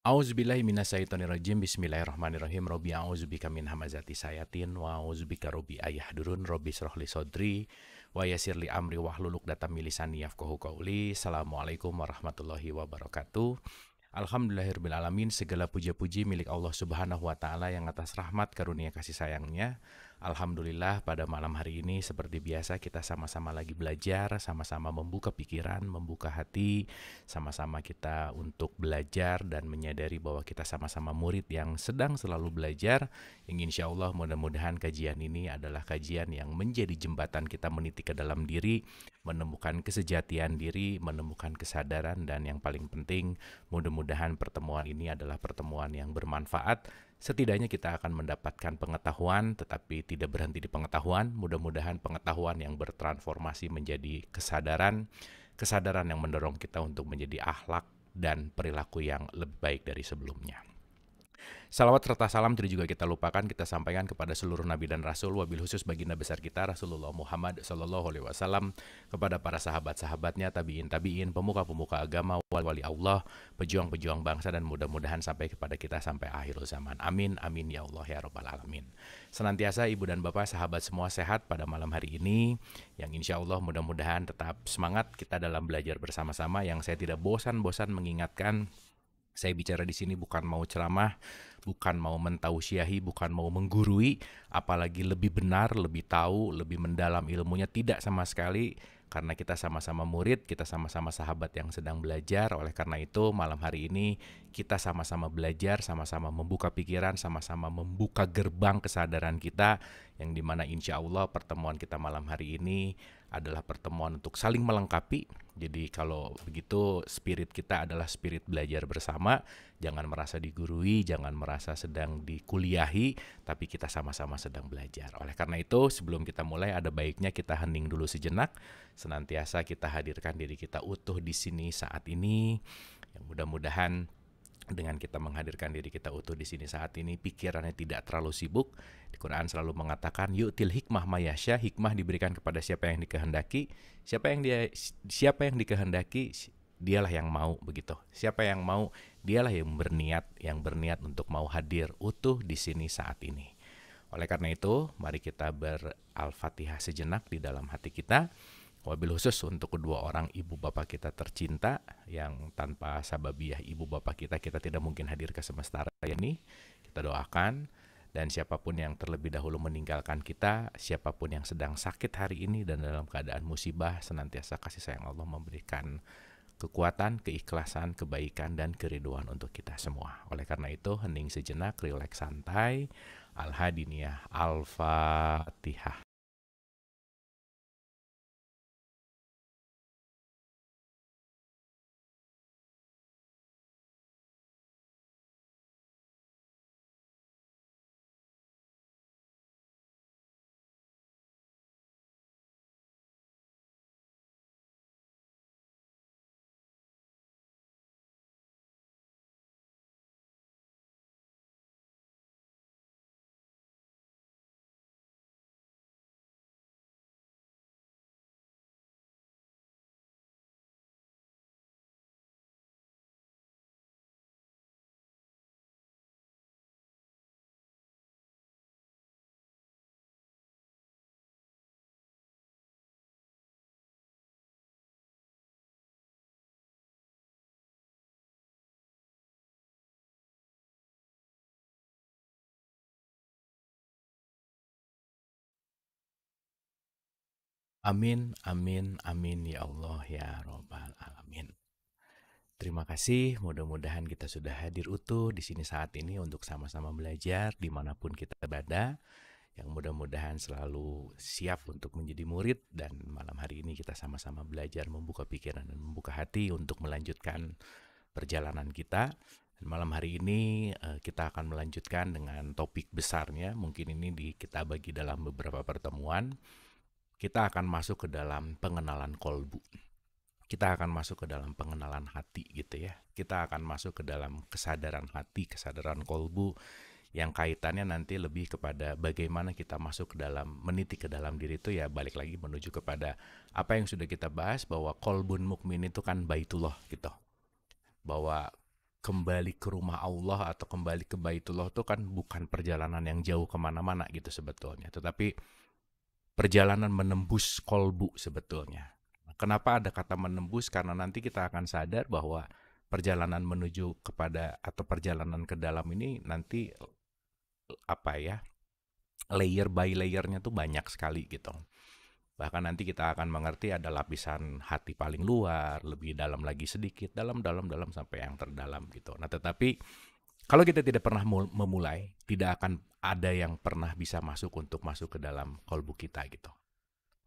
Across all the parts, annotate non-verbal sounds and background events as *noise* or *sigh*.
Auzubillahi minasyaitonirrajim. Bismillahirrahmanirrahim. Rabbi a'udzubika min hamazati sayatin wa a'udzubika rabbi ayahdurun rabbi srohli sodri wa yasirli amri wahlul 'uqdatam min lisani yafqahu qawli. Assalamualaikum warahmatullahi wabarakatuh. Alhamdulillahirabbil alamin. Segala puja-puji milik Allah Subhanahu wa taala yang atas rahmat karunia kasih sayangnya Alhamdulillah pada malam hari ini seperti biasa kita sama-sama lagi belajar, sama-sama membuka pikiran, membuka hati, sama-sama kita untuk belajar dan menyadari bahwa kita sama-sama murid yang sedang selalu belajar. Yang insya Allah mudah-mudahan kajian ini adalah kajian yang menjadi jembatan kita meniti ke dalam diri, menemukan kesejatian diri, menemukan kesadaran, dan yang paling penting mudah-mudahan pertemuan ini adalah pertemuan yang bermanfaat setidaknya kita akan mendapatkan pengetahuan, tetapi tidak berhenti di pengetahuan. Mudah-mudahan pengetahuan yang bertransformasi menjadi kesadaran, kesadaran yang mendorong kita untuk menjadi akhlak dan perilaku yang lebih baik dari sebelumnya. Salawat serta salam tidak juga kita lupakan, kita sampaikan kepada seluruh nabi dan rasul, wabil khusus baginda besar kita Rasulullah Muhammad Sallallahu Alaihi Wasallam, kepada para sahabat-sahabatnya, tabiin tabiin, pemuka-pemuka agama, wali-wali Allah, pejuang-pejuang bangsa dan mudah-mudahan sampai kepada kita sampai akhir zaman. Amin, amin ya Allah ya Rabbal Alamin. Senantiasa ibu dan bapak, sahabat semua sehat pada malam hari ini, yang insya Allah mudah-mudahan tetap semangat kita dalam belajar bersama-sama, yang saya tidak bosan-bosan mengingatkan saya bicara di sini bukan mau ceramah, bukan mau mentausiahi, bukan mau menggurui, apalagi lebih benar, lebih tahu, lebih mendalam ilmunya tidak sama sekali karena kita sama-sama murid, kita sama-sama sahabat yang sedang belajar. Oleh karena itu, malam hari ini kita sama-sama belajar, sama-sama membuka pikiran, sama-sama membuka gerbang kesadaran kita, yang dimana insya Allah pertemuan kita malam hari ini adalah pertemuan untuk saling melengkapi, jadi kalau begitu spirit kita adalah spirit belajar bersama, jangan merasa digurui, jangan merasa sedang dikuliahi, tapi kita sama-sama sedang belajar. Oleh karena itu, sebelum kita mulai ada baiknya kita hening dulu sejenak, senantiasa kita hadirkan diri kita utuh di sini saat ini. Yang mudah-mudahan dengan kita menghadirkan diri kita utuh di sini saat ini pikirannya tidak terlalu sibuk di Quran selalu mengatakan yuk til hikmah mayasya hikmah diberikan kepada siapa yang dikehendaki siapa yang dia siapa yang dikehendaki dialah yang mau begitu siapa yang mau dialah yang berniat yang berniat untuk mau hadir utuh di sini saat ini oleh karena itu mari kita beral sejenak di dalam hati kita Wabil khusus untuk kedua orang ibu bapak kita tercinta yang tanpa sababiah ibu bapak kita kita tidak mungkin hadir ke semesta ini. Kita doakan dan siapapun yang terlebih dahulu meninggalkan kita, siapapun yang sedang sakit hari ini dan dalam keadaan musibah senantiasa kasih sayang Allah memberikan kekuatan, keikhlasan, kebaikan dan keriduan untuk kita semua. Oleh karena itu, hening sejenak, rileks santai. Al-Hadiniyah Al-Fatihah. Amin, amin, amin ya Allah ya Robbal Alamin. Terima kasih, mudah-mudahan kita sudah hadir utuh di sini saat ini untuk sama-sama belajar dimanapun kita berada. Yang mudah-mudahan selalu siap untuk menjadi murid dan malam hari ini kita sama-sama belajar membuka pikiran dan membuka hati untuk melanjutkan perjalanan kita. Dan malam hari ini eh, kita akan melanjutkan dengan topik besarnya. Mungkin ini di, kita bagi dalam beberapa pertemuan kita akan masuk ke dalam pengenalan kolbu. Kita akan masuk ke dalam pengenalan hati gitu ya. Kita akan masuk ke dalam kesadaran hati, kesadaran kolbu yang kaitannya nanti lebih kepada bagaimana kita masuk ke dalam meniti ke dalam diri itu ya balik lagi menuju kepada apa yang sudah kita bahas bahwa kolbun mukmin itu kan baitullah gitu. Bahwa kembali ke rumah Allah atau kembali ke baitullah itu kan bukan perjalanan yang jauh kemana-mana gitu sebetulnya. Tetapi perjalanan menembus kolbu sebetulnya. Kenapa ada kata menembus? Karena nanti kita akan sadar bahwa perjalanan menuju kepada atau perjalanan ke dalam ini nanti apa ya layer by layernya tuh banyak sekali gitu. Bahkan nanti kita akan mengerti ada lapisan hati paling luar, lebih dalam lagi sedikit, dalam dalam dalam sampai yang terdalam gitu. Nah, tetapi kalau kita tidak pernah memulai, tidak akan ada yang pernah bisa masuk untuk masuk ke dalam kolbu kita gitu.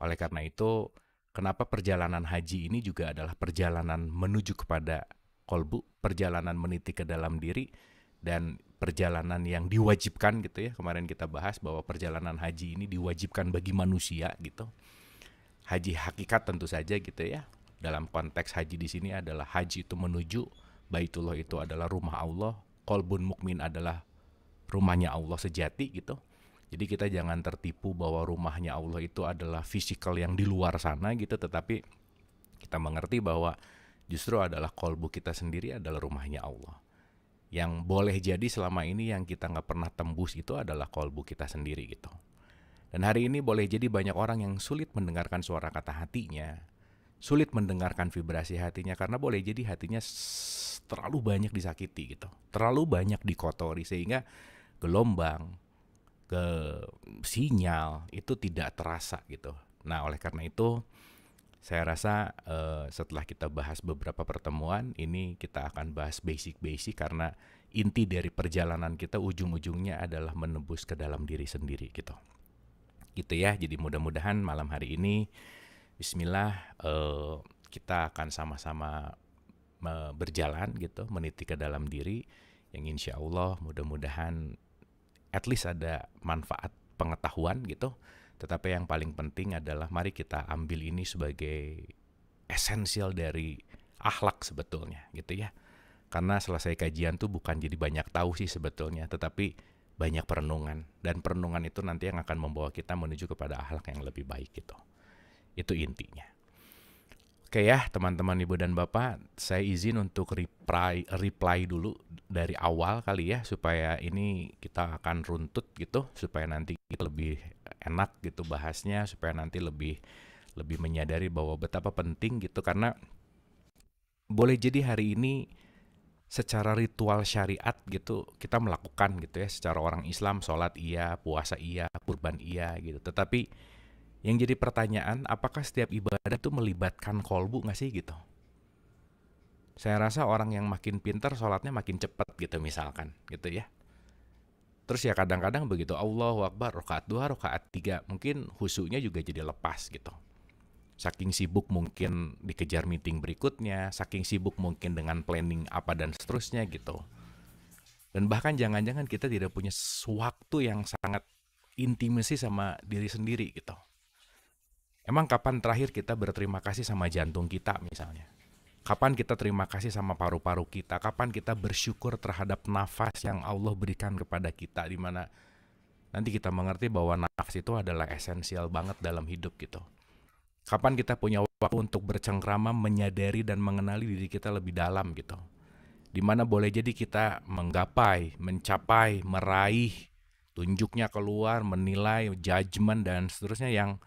Oleh karena itu, kenapa perjalanan haji ini juga adalah perjalanan menuju kepada kolbu, perjalanan meniti ke dalam diri, dan perjalanan yang diwajibkan gitu ya. Kemarin kita bahas bahwa perjalanan haji ini diwajibkan bagi manusia gitu. Haji hakikat tentu saja gitu ya. Dalam konteks haji di sini adalah haji itu menuju Baitullah itu adalah rumah Allah, kolbun mukmin adalah rumahnya Allah sejati gitu. Jadi kita jangan tertipu bahwa rumahnya Allah itu adalah fisikal yang di luar sana gitu, tetapi kita mengerti bahwa justru adalah kolbu kita sendiri adalah rumahnya Allah. Yang boleh jadi selama ini yang kita nggak pernah tembus itu adalah kolbu kita sendiri gitu. Dan hari ini boleh jadi banyak orang yang sulit mendengarkan suara kata hatinya, sulit mendengarkan vibrasi hatinya karena boleh jadi hatinya terlalu banyak disakiti gitu terlalu banyak dikotori sehingga gelombang ke sinyal itu tidak terasa gitu nah oleh karena itu saya rasa uh, setelah kita bahas beberapa pertemuan ini kita akan bahas basic-basic karena inti dari perjalanan kita ujung-ujungnya adalah menembus ke dalam diri sendiri gitu. Gitu ya. Jadi mudah-mudahan malam hari ini bismillah uh, kita akan sama-sama berjalan gitu, meniti ke dalam diri yang insya Allah mudah-mudahan at least ada manfaat pengetahuan gitu. Tetapi yang paling penting adalah mari kita ambil ini sebagai esensial dari akhlak sebetulnya gitu ya. Karena selesai kajian tuh bukan jadi banyak tahu sih sebetulnya, tetapi banyak perenungan dan perenungan itu nanti yang akan membawa kita menuju kepada akhlak yang lebih baik gitu. Itu intinya. Oke ya teman-teman ibu dan bapak, saya izin untuk reply reply dulu dari awal kali ya supaya ini kita akan runtut gitu supaya nanti kita lebih enak gitu bahasnya supaya nanti lebih lebih menyadari bahwa betapa penting gitu karena boleh jadi hari ini secara ritual syariat gitu kita melakukan gitu ya secara orang Islam sholat iya puasa iya kurban iya gitu tetapi yang jadi pertanyaan, apakah setiap ibadah itu melibatkan kolbu nggak sih gitu? Saya rasa orang yang makin pintar sholatnya makin cepat gitu misalkan gitu ya. Terus ya kadang-kadang begitu Allah Akbar, rokaat dua, rokaat tiga, mungkin husunya juga jadi lepas gitu. Saking sibuk mungkin dikejar meeting berikutnya, saking sibuk mungkin dengan planning apa dan seterusnya gitu. Dan bahkan jangan-jangan kita tidak punya waktu yang sangat intimasi sama diri sendiri gitu. Emang kapan terakhir kita berterima kasih sama jantung kita misalnya? Kapan kita terima kasih sama paru-paru kita? Kapan kita bersyukur terhadap nafas yang Allah berikan kepada kita di mana nanti kita mengerti bahwa nafas itu adalah esensial banget dalam hidup gitu. Kapan kita punya waktu untuk bercengkrama, menyadari dan mengenali diri kita lebih dalam gitu. Dimana boleh jadi kita menggapai, mencapai, meraih, tunjuknya keluar, menilai, judgement dan seterusnya yang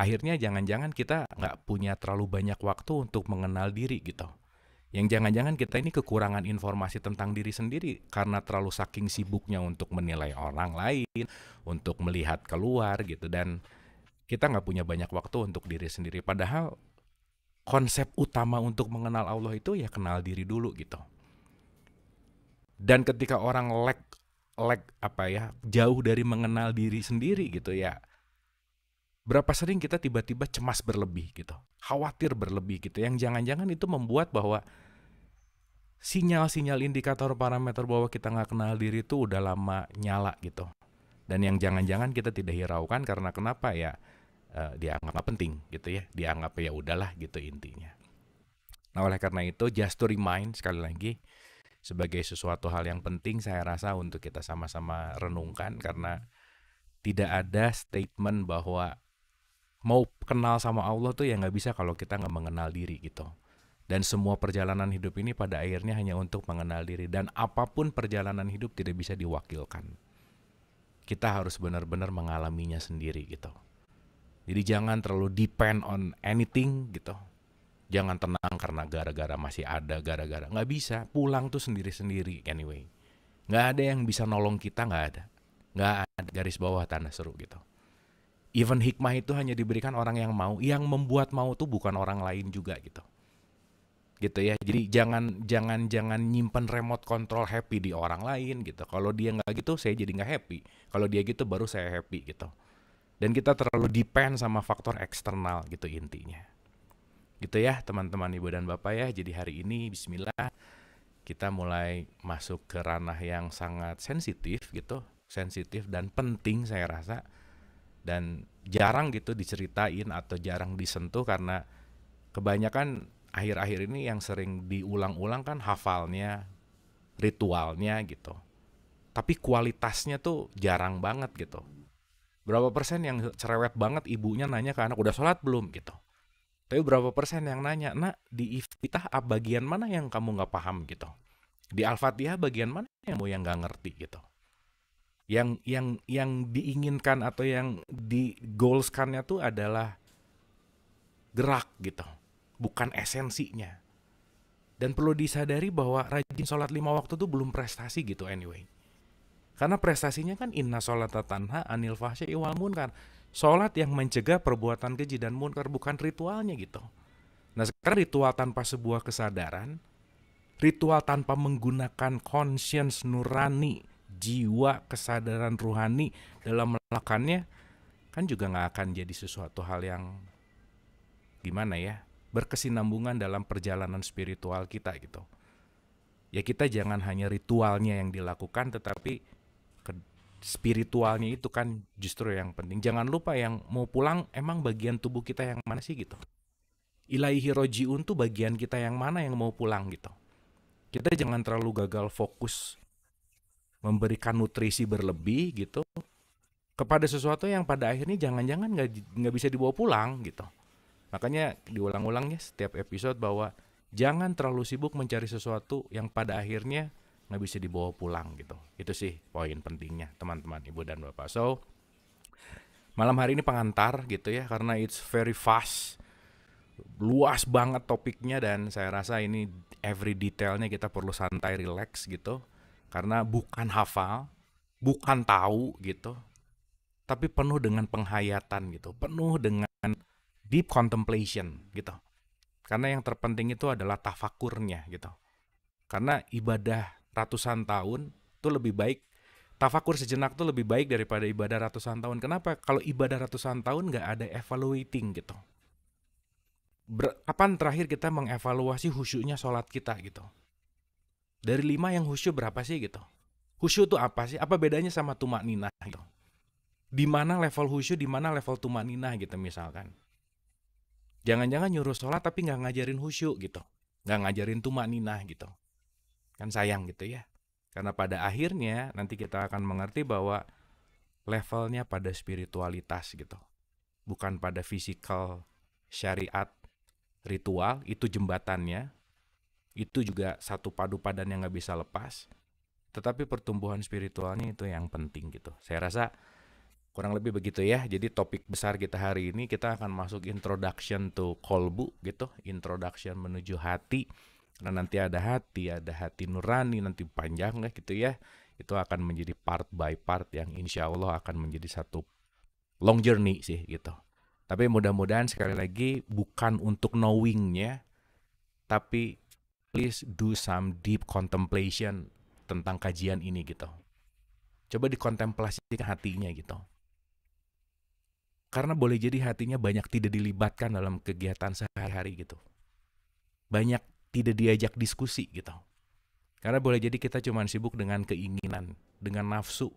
akhirnya jangan-jangan kita nggak punya terlalu banyak waktu untuk mengenal diri gitu. Yang jangan-jangan kita ini kekurangan informasi tentang diri sendiri karena terlalu saking sibuknya untuk menilai orang lain, untuk melihat keluar gitu dan kita nggak punya banyak waktu untuk diri sendiri. Padahal konsep utama untuk mengenal Allah itu ya kenal diri dulu gitu. Dan ketika orang lag lag apa ya jauh dari mengenal diri sendiri gitu ya berapa sering kita tiba-tiba cemas berlebih gitu, khawatir berlebih gitu, yang jangan-jangan itu membuat bahwa sinyal-sinyal indikator parameter bahwa kita nggak kenal diri itu udah lama nyala gitu. Dan yang jangan-jangan kita tidak hiraukan karena kenapa ya uh, dianggap nggak penting gitu ya, dianggap ya udahlah gitu intinya. Nah oleh karena itu just to remind sekali lagi sebagai sesuatu hal yang penting saya rasa untuk kita sama-sama renungkan karena tidak ada statement bahwa mau kenal sama Allah tuh ya nggak bisa kalau kita nggak mengenal diri gitu. Dan semua perjalanan hidup ini pada akhirnya hanya untuk mengenal diri dan apapun perjalanan hidup tidak bisa diwakilkan. Kita harus benar-benar mengalaminya sendiri gitu. Jadi jangan terlalu depend on anything gitu. Jangan tenang karena gara-gara masih ada gara-gara nggak bisa pulang tuh sendiri-sendiri anyway. Nggak ada yang bisa nolong kita nggak ada. Nggak ada garis bawah tanah seru gitu even hikmah itu hanya diberikan orang yang mau yang membuat mau tuh bukan orang lain juga gitu gitu ya jadi jangan jangan jangan nyimpen remote control happy di orang lain gitu kalau dia nggak gitu saya jadi nggak happy kalau dia gitu baru saya happy gitu dan kita terlalu depend sama faktor eksternal gitu intinya gitu ya teman-teman ibu dan bapak ya jadi hari ini Bismillah kita mulai masuk ke ranah yang sangat sensitif gitu sensitif dan penting saya rasa dan jarang gitu diceritain atau jarang disentuh karena kebanyakan akhir-akhir ini yang sering diulang-ulang kan hafalnya, ritualnya gitu. Tapi kualitasnya tuh jarang banget gitu. Berapa persen yang cerewet banget ibunya nanya ke anak udah sholat belum gitu. Tapi berapa persen yang nanya, nak di iftitah bagian mana yang kamu nggak paham gitu. Di al-fatihah bagian mana yang mau yang nggak ngerti gitu yang yang yang diinginkan atau yang di goalskannya tuh adalah gerak gitu, bukan esensinya. Dan perlu disadari bahwa rajin sholat lima waktu tuh belum prestasi gitu anyway. Karena prestasinya kan inna sholat tanha anil fahsya'i iwal munkar. Sholat yang mencegah perbuatan keji dan munkar bukan ritualnya gitu. Nah sekarang ritual tanpa sebuah kesadaran, ritual tanpa menggunakan conscience nurani, jiwa kesadaran ruhani dalam melakukannya kan juga nggak akan jadi sesuatu hal yang gimana ya berkesinambungan dalam perjalanan spiritual kita gitu ya kita jangan hanya ritualnya yang dilakukan tetapi spiritualnya itu kan justru yang penting jangan lupa yang mau pulang emang bagian tubuh kita yang mana sih gitu ilahi rojiun untuk bagian kita yang mana yang mau pulang gitu kita jangan terlalu gagal fokus memberikan nutrisi berlebih gitu kepada sesuatu yang pada akhirnya jangan-jangan nggak nggak bisa dibawa pulang gitu makanya diulang-ulang ya setiap episode bahwa jangan terlalu sibuk mencari sesuatu yang pada akhirnya nggak bisa dibawa pulang gitu itu sih poin pentingnya teman-teman ibu dan bapak so malam hari ini pengantar gitu ya karena it's very fast luas banget topiknya dan saya rasa ini every detailnya kita perlu santai relax gitu karena bukan hafal, bukan tahu gitu, tapi penuh dengan penghayatan gitu, penuh dengan deep contemplation gitu. Karena yang terpenting itu adalah tafakurnya gitu. Karena ibadah ratusan tahun itu lebih baik tafakur sejenak itu lebih baik daripada ibadah ratusan tahun. Kenapa? Kalau ibadah ratusan tahun nggak ada evaluating gitu. Ber, kapan terakhir kita mengevaluasi khusyuknya sholat kita gitu? Dari lima yang husyu berapa sih gitu? Husyu tuh apa sih? Apa bedanya sama tumak nina gitu? Di mana level husyu, di mana level tumak nina gitu misalkan. Jangan-jangan nyuruh sholat tapi nggak ngajarin husyu gitu. Nggak ngajarin tumak nina gitu. Kan sayang gitu ya. Karena pada akhirnya nanti kita akan mengerti bahwa levelnya pada spiritualitas gitu. Bukan pada fisikal syariat ritual, itu jembatannya itu juga satu padu padan yang nggak bisa lepas tetapi pertumbuhan spiritualnya itu yang penting gitu saya rasa kurang lebih begitu ya jadi topik besar kita hari ini kita akan masuk introduction to kolbu gitu introduction menuju hati karena nanti ada hati ada hati nurani nanti panjang lah gitu ya itu akan menjadi part by part yang insya Allah akan menjadi satu long journey sih gitu tapi mudah-mudahan sekali lagi bukan untuk knowingnya tapi please do some deep contemplation tentang kajian ini gitu. Coba dikontemplasikan hatinya gitu. Karena boleh jadi hatinya banyak tidak dilibatkan dalam kegiatan sehari-hari gitu. Banyak tidak diajak diskusi gitu. Karena boleh jadi kita cuma sibuk dengan keinginan, dengan nafsu,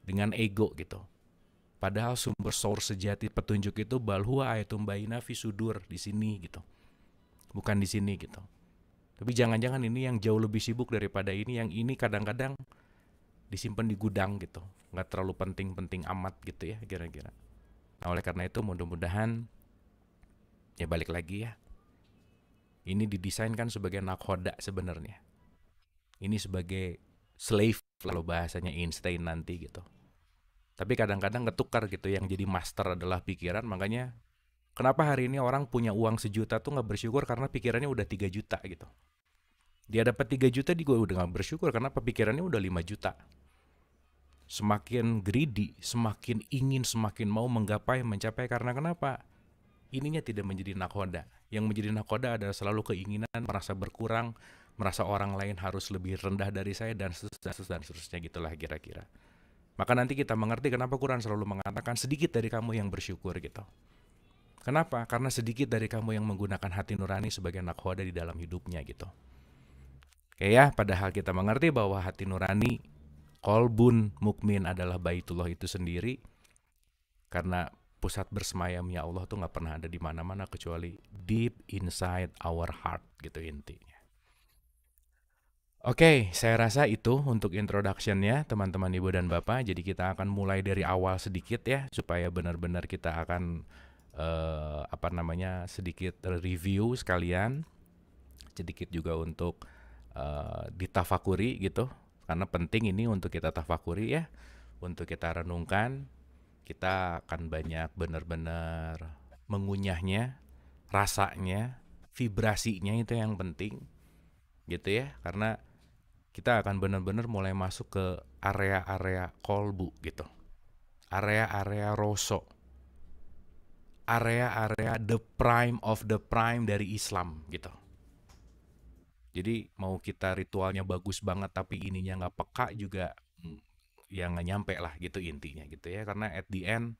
dengan ego gitu. Padahal sumber source sejati petunjuk itu balhua ayatum bayina fi sudur di sini gitu. Bukan di sini gitu. Tapi jangan-jangan ini yang jauh lebih sibuk daripada ini, yang ini kadang-kadang disimpan di gudang gitu, nggak terlalu penting-penting amat gitu ya kira-kira. Nah oleh karena itu mudah-mudahan ya balik lagi ya. Ini didesainkan sebagai nakoda sebenarnya. Ini sebagai slave lalu bahasanya Einstein nanti gitu. Tapi kadang-kadang ketukar gitu yang jadi master adalah pikiran makanya kenapa hari ini orang punya uang sejuta tuh nggak bersyukur karena pikirannya udah tiga juta gitu. Dia dapat tiga juta dia udah nggak bersyukur karena pikirannya udah lima juta. Semakin greedy, semakin ingin, semakin mau menggapai, mencapai karena kenapa? Ininya tidak menjadi nakoda. Yang menjadi nakoda adalah selalu keinginan, merasa berkurang, merasa orang lain harus lebih rendah dari saya dan seterusnya, dan seterusnya gitulah kira-kira. Maka nanti kita mengerti kenapa Quran selalu mengatakan sedikit dari kamu yang bersyukur gitu. Kenapa? Karena sedikit dari kamu yang menggunakan hati nurani sebagai nakhoda di dalam hidupnya gitu. Oke ya, padahal kita mengerti bahwa hati nurani kolbun mukmin adalah baitullah itu sendiri karena pusat bersemayamnya Allah tuh nggak pernah ada di mana-mana kecuali deep inside our heart gitu intinya. Oke, okay, saya rasa itu untuk introductionnya teman-teman ibu dan bapak. Jadi kita akan mulai dari awal sedikit ya supaya benar-benar kita akan uh, apa namanya sedikit review sekalian, sedikit juga untuk uh, eh, ditafakuri gitu, karena penting ini untuk kita tafakuri ya, untuk kita renungkan, kita akan banyak benar-benar mengunyahnya, rasanya, vibrasinya itu yang penting gitu ya, karena kita akan benar-benar mulai masuk ke area-area kolbu gitu. Area-area rosok area-area the prime of the prime dari Islam gitu. Jadi mau kita ritualnya bagus banget tapi ininya nggak peka juga hmm, ya nggak nyampe lah gitu intinya gitu ya karena at the end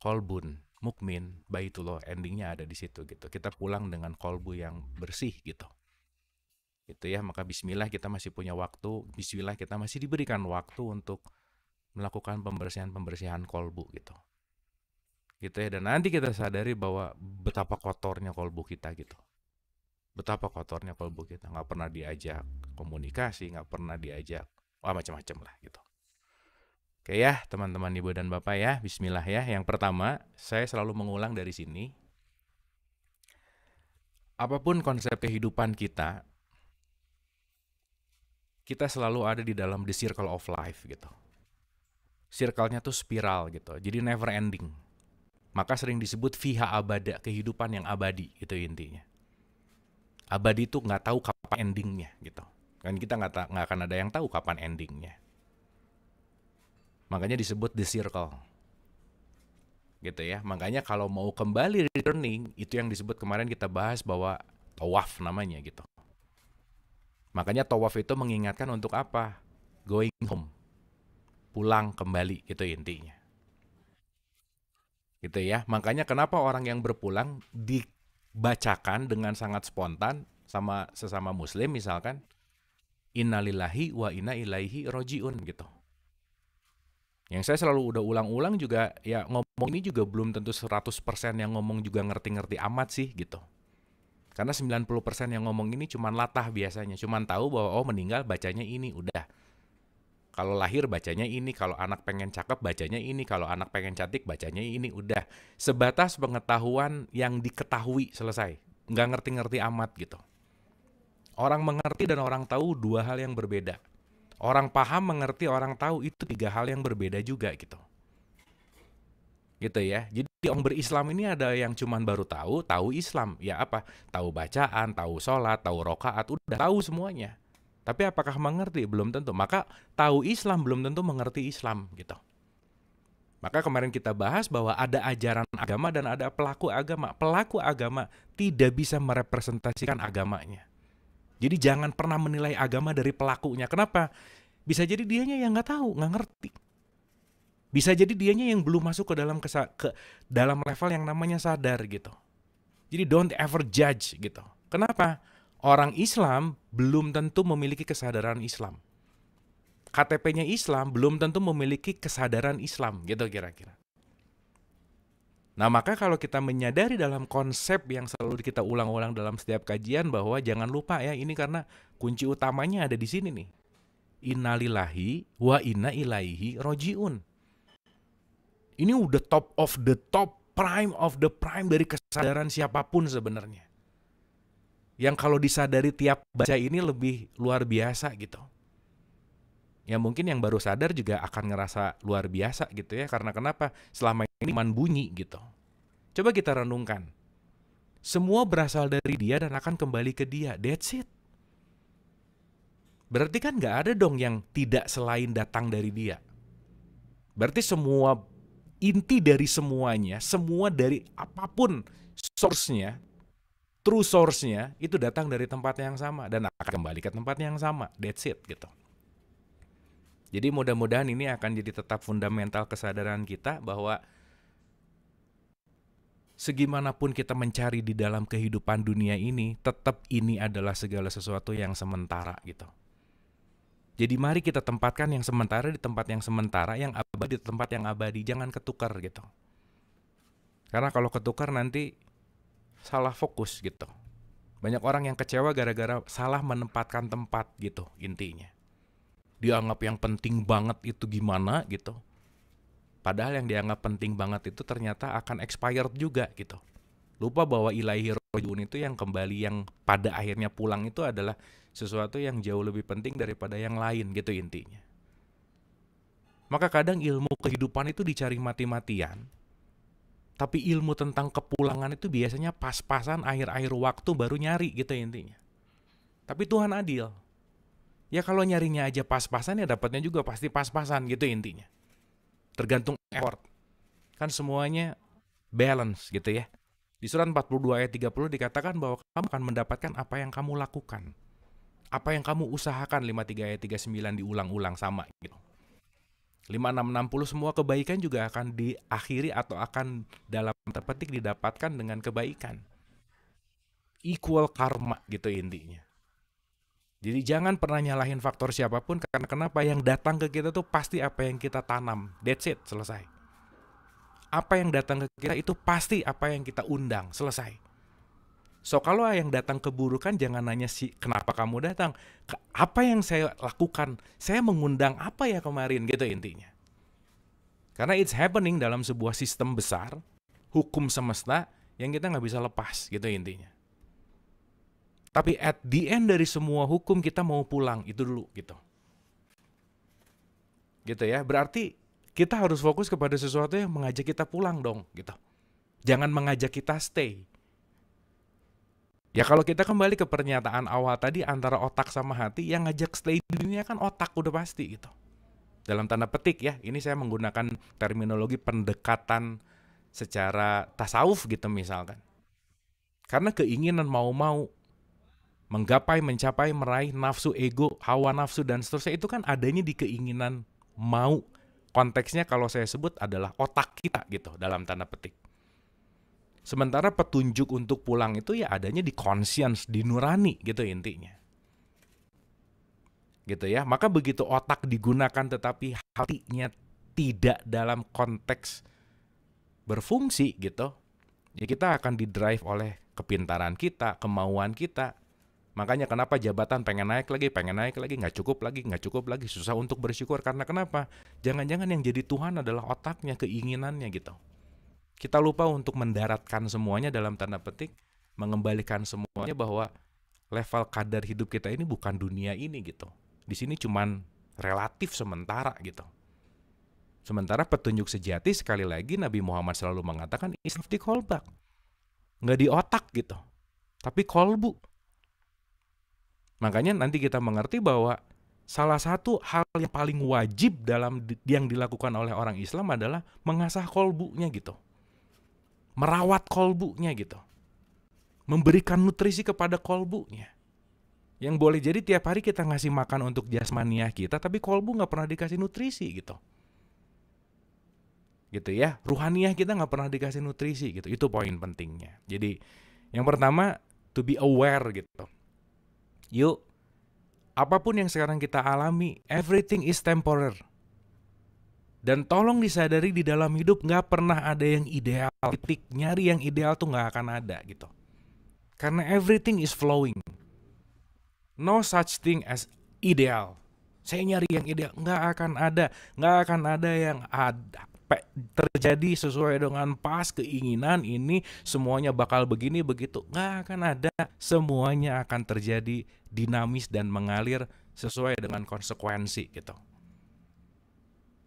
kolbun mukmin baitullah endingnya ada di situ gitu kita pulang dengan kolbu yang bersih gitu gitu ya maka Bismillah kita masih punya waktu Bismillah kita masih diberikan waktu untuk melakukan pembersihan pembersihan kolbu gitu gitu ya dan nanti kita sadari bahwa betapa kotornya kolbu kita gitu betapa kotornya kolbu kita nggak pernah diajak komunikasi nggak pernah diajak wah macam-macam lah gitu oke ya teman-teman ibu dan bapak ya Bismillah ya yang pertama saya selalu mengulang dari sini apapun konsep kehidupan kita kita selalu ada di dalam the circle of life gitu circle-nya tuh spiral gitu jadi never ending maka sering disebut fiha abada, kehidupan yang abadi, itu intinya. Abadi itu nggak tahu kapan endingnya gitu. Kan kita nggak nggak akan ada yang tahu kapan endingnya. Makanya disebut the circle. Gitu ya. Makanya kalau mau kembali returning, itu yang disebut kemarin kita bahas bahwa tawaf namanya gitu. Makanya tawaf itu mengingatkan untuk apa? Going home. Pulang kembali itu intinya gitu ya. Makanya kenapa orang yang berpulang dibacakan dengan sangat spontan sama sesama muslim misalkan innalillahi wa inna ilaihi rojiun gitu. Yang saya selalu udah ulang-ulang juga ya ngomong ini juga belum tentu 100% yang ngomong juga ngerti-ngerti amat sih gitu. Karena 90% yang ngomong ini cuman latah biasanya, cuman tahu bahwa oh meninggal bacanya ini udah kalau lahir bacanya ini, kalau anak pengen cakep bacanya ini, kalau anak pengen cantik bacanya ini, udah sebatas pengetahuan yang diketahui selesai, nggak ngerti-ngerti amat gitu. Orang mengerti dan orang tahu dua hal yang berbeda. Orang paham mengerti, orang tahu itu tiga hal yang berbeda juga gitu. Gitu ya. Jadi orang berislam ini ada yang cuman baru tahu, tahu Islam, ya apa? Tahu bacaan, tahu sholat, tahu rokaat, udah tahu semuanya tapi apakah mengerti? Belum tentu. Maka tahu Islam belum tentu mengerti Islam gitu. Maka kemarin kita bahas bahwa ada ajaran agama dan ada pelaku agama. Pelaku agama tidak bisa merepresentasikan agamanya. Jadi jangan pernah menilai agama dari pelakunya. Kenapa? Bisa jadi dianya yang nggak tahu, nggak ngerti. Bisa jadi dianya yang belum masuk ke dalam kesa ke dalam level yang namanya sadar gitu. Jadi don't ever judge gitu. Kenapa? orang Islam belum tentu memiliki kesadaran Islam. KTP-nya Islam belum tentu memiliki kesadaran Islam gitu kira-kira. Nah, maka kalau kita menyadari dalam konsep yang selalu kita ulang-ulang dalam setiap kajian bahwa jangan lupa ya ini karena kunci utamanya ada di sini nih. Innalillahi wa inna ilaihi rojiun. Ini udah top of the top, prime of the prime dari kesadaran siapapun sebenarnya yang kalau disadari tiap baca ini lebih luar biasa gitu. Ya mungkin yang baru sadar juga akan ngerasa luar biasa gitu ya karena kenapa? Selama ini cuma bunyi gitu. Coba kita renungkan. Semua berasal dari dia dan akan kembali ke dia. That's it. Berarti kan nggak ada dong yang tidak selain datang dari dia. Berarti semua inti dari semuanya, semua dari apapun source-nya true source-nya itu datang dari tempat yang sama dan akan kembali ke tempat yang sama. That's it gitu. Jadi mudah-mudahan ini akan jadi tetap fundamental kesadaran kita bahwa segimanapun kita mencari di dalam kehidupan dunia ini, tetap ini adalah segala sesuatu yang sementara gitu. Jadi mari kita tempatkan yang sementara di tempat yang sementara, yang abadi di tempat yang abadi, jangan ketukar gitu. Karena kalau ketukar nanti salah fokus gitu. Banyak orang yang kecewa gara-gara salah menempatkan tempat gitu intinya. Dianggap yang penting banget itu gimana gitu. Padahal yang dianggap penting banget itu ternyata akan expired juga gitu. Lupa bahwa ilahi rojun itu yang kembali yang pada akhirnya pulang itu adalah sesuatu yang jauh lebih penting daripada yang lain gitu intinya. Maka kadang ilmu kehidupan itu dicari mati-matian tapi ilmu tentang kepulangan itu biasanya pas-pasan akhir-akhir waktu baru nyari gitu ya intinya. Tapi Tuhan adil. Ya kalau nyarinya aja pas-pasan ya dapatnya juga pasti pas-pasan gitu ya intinya. Tergantung effort. Kan semuanya balance gitu ya. Di surat 42 ayat 30 dikatakan bahwa kamu akan mendapatkan apa yang kamu lakukan. Apa yang kamu usahakan 53 ayat 39 diulang-ulang sama gitu. 5660 semua kebaikan juga akan diakhiri atau akan dalam terpetik didapatkan dengan kebaikan. Equal karma gitu intinya. Jadi jangan pernah nyalahin faktor siapapun karena kenapa yang datang ke kita tuh pasti apa yang kita tanam. That's it, selesai. Apa yang datang ke kita itu pasti apa yang kita undang, selesai. So kalau yang datang keburukan jangan nanya sih kenapa kamu datang, apa yang saya lakukan, saya mengundang apa ya kemarin gitu intinya. Karena it's happening dalam sebuah sistem besar, hukum semesta yang kita nggak bisa lepas gitu intinya. Tapi at the end dari semua hukum kita mau pulang itu dulu gitu. Gitu ya, berarti kita harus fokus kepada sesuatu yang mengajak kita pulang dong gitu. Jangan mengajak kita stay Ya kalau kita kembali ke pernyataan awal tadi antara otak sama hati, yang ngajak stay di dunia kan otak udah pasti gitu. Dalam tanda petik ya, ini saya menggunakan terminologi pendekatan secara tasawuf gitu misalkan. Karena keinginan mau-mau menggapai, mencapai, meraih nafsu ego, hawa nafsu dan seterusnya itu kan adanya di keinginan mau. Konteksnya kalau saya sebut adalah otak kita gitu dalam tanda petik. Sementara petunjuk untuk pulang itu ya adanya di conscience, di nurani gitu intinya. Gitu ya. Maka begitu otak digunakan tetapi hatinya tidak dalam konteks berfungsi gitu. Ya kita akan di drive oleh kepintaran kita, kemauan kita. Makanya kenapa jabatan pengen naik lagi, pengen naik lagi, nggak cukup lagi, nggak cukup lagi, susah untuk bersyukur karena kenapa? Jangan-jangan yang jadi Tuhan adalah otaknya, keinginannya gitu kita lupa untuk mendaratkan semuanya dalam tanda petik, mengembalikan semuanya bahwa level kadar hidup kita ini bukan dunia ini gitu. Di sini cuman relatif sementara gitu. Sementara petunjuk sejati sekali lagi Nabi Muhammad selalu mengatakan is di kolbak. Nggak di otak gitu. Tapi kolbu. Makanya nanti kita mengerti bahwa salah satu hal yang paling wajib dalam yang dilakukan oleh orang Islam adalah mengasah kolbunya gitu merawat kolbunya gitu. Memberikan nutrisi kepada kolbunya. Yang boleh jadi tiap hari kita ngasih makan untuk jasmania kita, tapi kolbu nggak pernah dikasih nutrisi gitu. Gitu ya, ruhaniah kita nggak pernah dikasih nutrisi gitu. Itu poin pentingnya. Jadi yang pertama, to be aware gitu. Yuk, apapun yang sekarang kita alami, everything is temporary dan tolong disadari di dalam hidup nggak pernah ada yang ideal. Titik nyari yang ideal tuh nggak akan ada gitu. Karena everything is flowing. No such thing as ideal. Saya nyari yang ideal nggak akan ada, nggak akan ada yang ada terjadi sesuai dengan pas keinginan ini semuanya bakal begini begitu nggak akan ada semuanya akan terjadi dinamis dan mengalir sesuai dengan konsekuensi gitu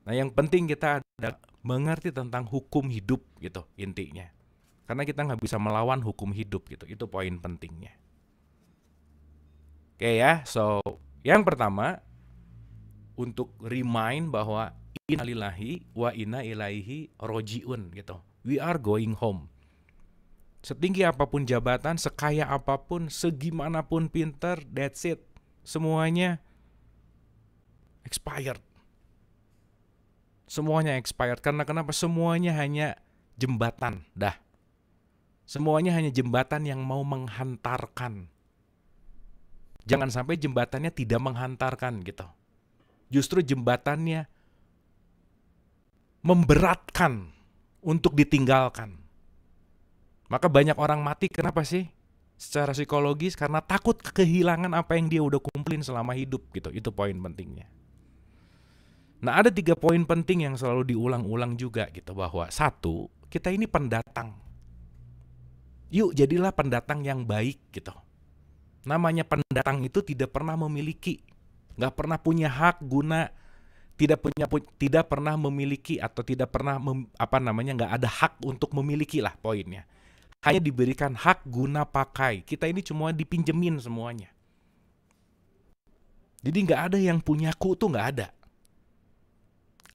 Nah, yang penting kita ada mengerti tentang hukum hidup gitu intinya. Karena kita nggak bisa melawan hukum hidup gitu. Itu poin pentingnya. Oke okay, ya, so yang pertama untuk remind bahwa innalillahi wa inna ilaihi rojiun gitu. We are going home. Setinggi apapun jabatan, sekaya apapun, segimanapun pinter, that's it. Semuanya expired Semuanya expired karena kenapa? Semuanya hanya jembatan, dah. Semuanya hanya jembatan yang mau menghantarkan. Jangan sampai jembatannya tidak menghantarkan gitu. Justru jembatannya memberatkan untuk ditinggalkan. Maka banyak orang mati kenapa sih? Secara psikologis karena takut kehilangan apa yang dia udah kumpulin selama hidup gitu. Itu poin pentingnya. Nah, ada tiga poin penting yang selalu diulang-ulang juga gitu bahwa satu, kita ini pendatang. Yuk jadilah pendatang yang baik gitu. Namanya pendatang itu tidak pernah memiliki, nggak pernah punya hak guna, tidak punya pu tidak pernah memiliki atau tidak pernah mem, apa namanya nggak ada hak untuk memiliki lah poinnya. Hanya diberikan hak guna pakai. Kita ini cuma dipinjemin semuanya. Jadi nggak ada yang punyaku tuh nggak ada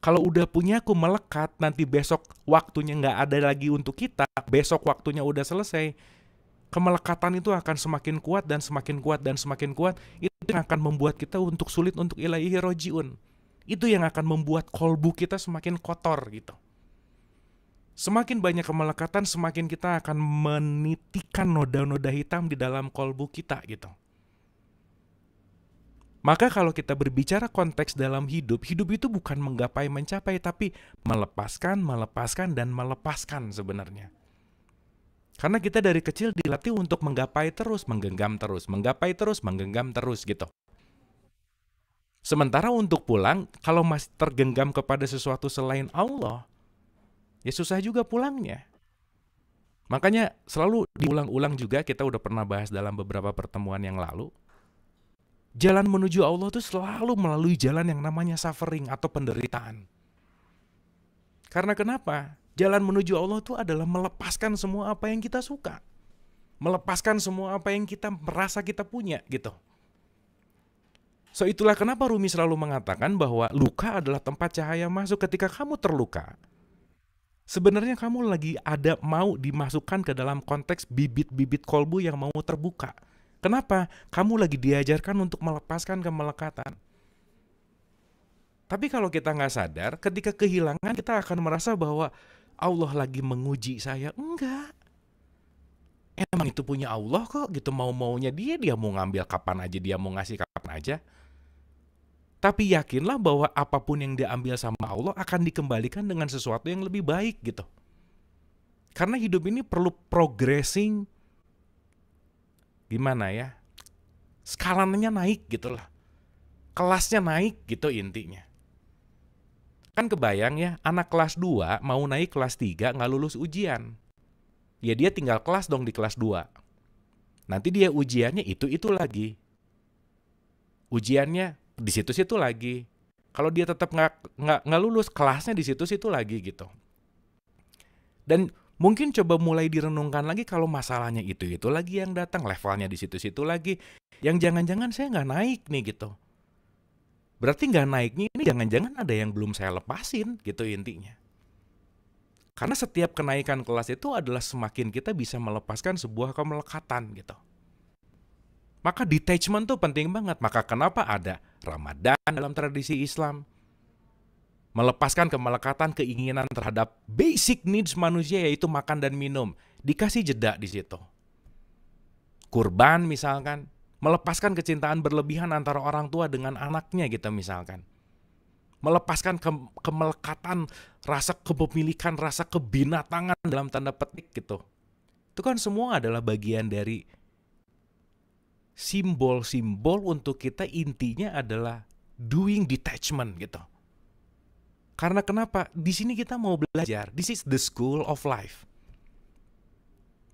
kalau udah punya aku melekat, nanti besok waktunya nggak ada lagi untuk kita, besok waktunya udah selesai, kemelekatan itu akan semakin kuat dan semakin kuat dan semakin kuat itu yang akan membuat kita untuk sulit untuk ilahi rojiun itu yang akan membuat kolbu kita semakin kotor gitu semakin banyak kemelekatan semakin kita akan menitikan noda-noda hitam di dalam kolbu kita gitu maka kalau kita berbicara konteks dalam hidup, hidup itu bukan menggapai mencapai tapi melepaskan, melepaskan dan melepaskan sebenarnya. Karena kita dari kecil dilatih untuk menggapai terus, menggenggam terus, menggapai terus, menggenggam terus gitu. Sementara untuk pulang, kalau masih tergenggam kepada sesuatu selain Allah, ya susah juga pulangnya. Makanya selalu diulang-ulang juga kita udah pernah bahas dalam beberapa pertemuan yang lalu Jalan menuju Allah itu selalu melalui jalan yang namanya suffering atau penderitaan. Karena kenapa? Jalan menuju Allah itu adalah melepaskan semua apa yang kita suka. Melepaskan semua apa yang kita merasa kita punya gitu. So itulah kenapa Rumi selalu mengatakan bahwa luka adalah tempat cahaya masuk ketika kamu terluka. Sebenarnya kamu lagi ada mau dimasukkan ke dalam konteks bibit-bibit kolbu yang mau terbuka Kenapa? Kamu lagi diajarkan untuk melepaskan kemelekatan. Tapi kalau kita nggak sadar, ketika kehilangan kita akan merasa bahwa Allah lagi menguji saya. Enggak. Emang itu punya Allah kok gitu mau-maunya dia, dia mau ngambil kapan aja, dia mau ngasih kapan aja. Tapi yakinlah bahwa apapun yang diambil sama Allah akan dikembalikan dengan sesuatu yang lebih baik gitu. Karena hidup ini perlu progressing gimana ya skalanya naik gitu loh kelasnya naik gitu intinya kan kebayang ya anak kelas 2 mau naik kelas 3 nggak lulus ujian ya dia tinggal kelas dong di kelas 2 nanti dia ujiannya itu itu lagi ujiannya di situ situ lagi kalau dia tetap nggak nggak lulus kelasnya di situ situ lagi gitu dan mungkin coba mulai direnungkan lagi kalau masalahnya itu itu lagi yang datang levelnya di situ-situ lagi yang jangan-jangan saya nggak naik nih gitu berarti nggak naiknya ini jangan-jangan ada yang belum saya lepasin gitu intinya karena setiap kenaikan kelas itu adalah semakin kita bisa melepaskan sebuah kemelekatan gitu maka detachment tuh penting banget maka kenapa ada Ramadan dalam tradisi Islam melepaskan kemelekatan keinginan terhadap basic needs manusia yaitu makan dan minum. Dikasih jeda di situ. Kurban misalkan, melepaskan kecintaan berlebihan antara orang tua dengan anaknya gitu misalkan. Melepaskan ke kemelekatan rasa kepemilikan, rasa kebinatangan dalam tanda petik gitu. Itu kan semua adalah bagian dari simbol-simbol untuk kita intinya adalah doing detachment gitu karena kenapa? Di sini kita mau belajar. This is the school of life.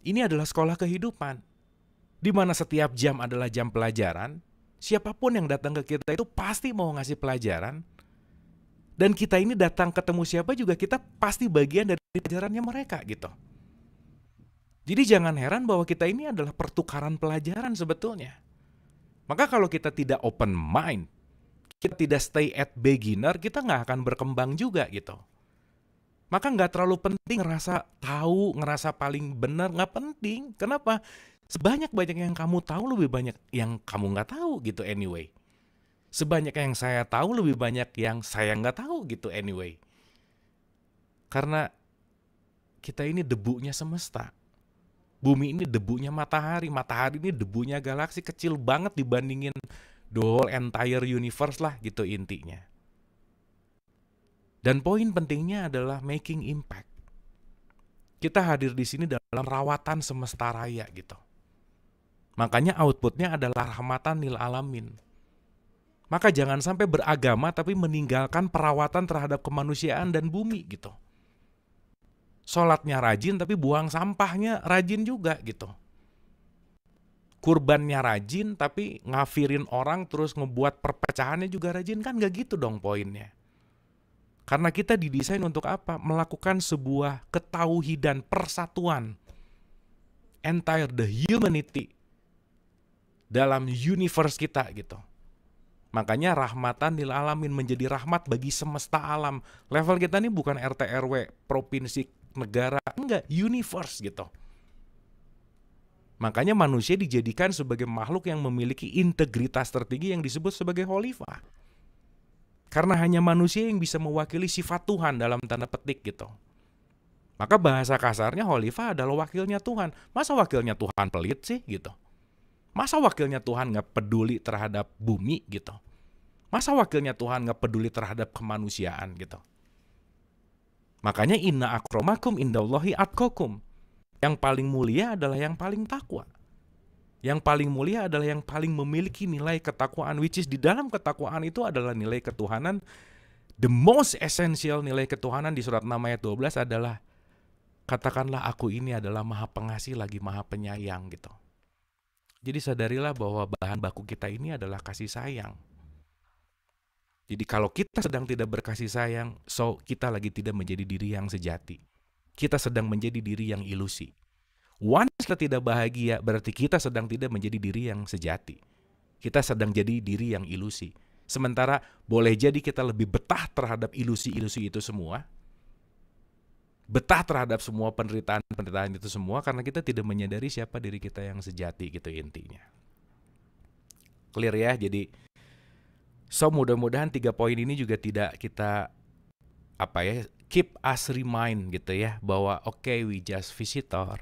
Ini adalah sekolah kehidupan. Di mana setiap jam adalah jam pelajaran. Siapapun yang datang ke kita itu pasti mau ngasih pelajaran. Dan kita ini datang ketemu siapa juga kita pasti bagian dari pelajarannya mereka gitu. Jadi jangan heran bahwa kita ini adalah pertukaran pelajaran sebetulnya. Maka kalau kita tidak open mind, kita tidak stay at beginner, kita nggak akan berkembang juga gitu. Maka nggak terlalu penting ngerasa tahu, ngerasa paling benar, nggak penting. Kenapa? Sebanyak-banyak yang kamu tahu, lebih banyak yang kamu nggak tahu gitu anyway. Sebanyak yang saya tahu, lebih banyak yang saya nggak tahu gitu anyway. Karena kita ini debunya semesta. Bumi ini debunya matahari, matahari ini debunya galaksi kecil banget dibandingin the whole entire universe lah gitu intinya. Dan poin pentingnya adalah making impact. Kita hadir di sini dalam rawatan semesta raya gitu. Makanya outputnya adalah rahmatan lil alamin. Maka jangan sampai beragama tapi meninggalkan perawatan terhadap kemanusiaan dan bumi gitu. Sholatnya rajin tapi buang sampahnya rajin juga gitu kurbannya rajin tapi ngafirin orang terus ngebuat perpecahannya juga rajin kan gak gitu dong poinnya. Karena kita didesain untuk apa? Melakukan sebuah dan persatuan entire the humanity dalam universe kita gitu. Makanya rahmatan lil alamin menjadi rahmat bagi semesta alam. Level kita ini bukan RT RW, provinsi, negara, enggak, universe gitu. Makanya manusia dijadikan sebagai makhluk yang memiliki integritas tertinggi yang disebut sebagai holifah. Karena hanya manusia yang bisa mewakili sifat Tuhan dalam tanda petik gitu. Maka bahasa kasarnya Holifah adalah wakilnya Tuhan. Masa wakilnya Tuhan pelit sih gitu? Masa wakilnya Tuhan nggak peduli terhadap bumi gitu? Masa wakilnya Tuhan nggak peduli terhadap kemanusiaan gitu? Makanya inna akromakum indallahi atkokum. Yang paling mulia adalah yang paling takwa. Yang paling mulia adalah yang paling memiliki nilai ketakwaan which is di dalam ketakwaan itu adalah nilai ketuhanan. The most essential nilai ketuhanan di surat Nama ayat 12 adalah katakanlah aku ini adalah maha pengasih lagi maha penyayang gitu. Jadi sadarilah bahwa bahan baku kita ini adalah kasih sayang. Jadi kalau kita sedang tidak berkasih sayang, so kita lagi tidak menjadi diri yang sejati kita sedang menjadi diri yang ilusi. Once kita tidak bahagia, berarti kita sedang tidak menjadi diri yang sejati. Kita sedang jadi diri yang ilusi. Sementara boleh jadi kita lebih betah terhadap ilusi-ilusi itu semua, betah terhadap semua penderitaan-penderitaan itu semua karena kita tidak menyadari siapa diri kita yang sejati gitu intinya. Clear ya? Jadi so mudah-mudahan tiga poin ini juga tidak kita apa ya keep us remind gitu ya bahwa oke okay, we just visitor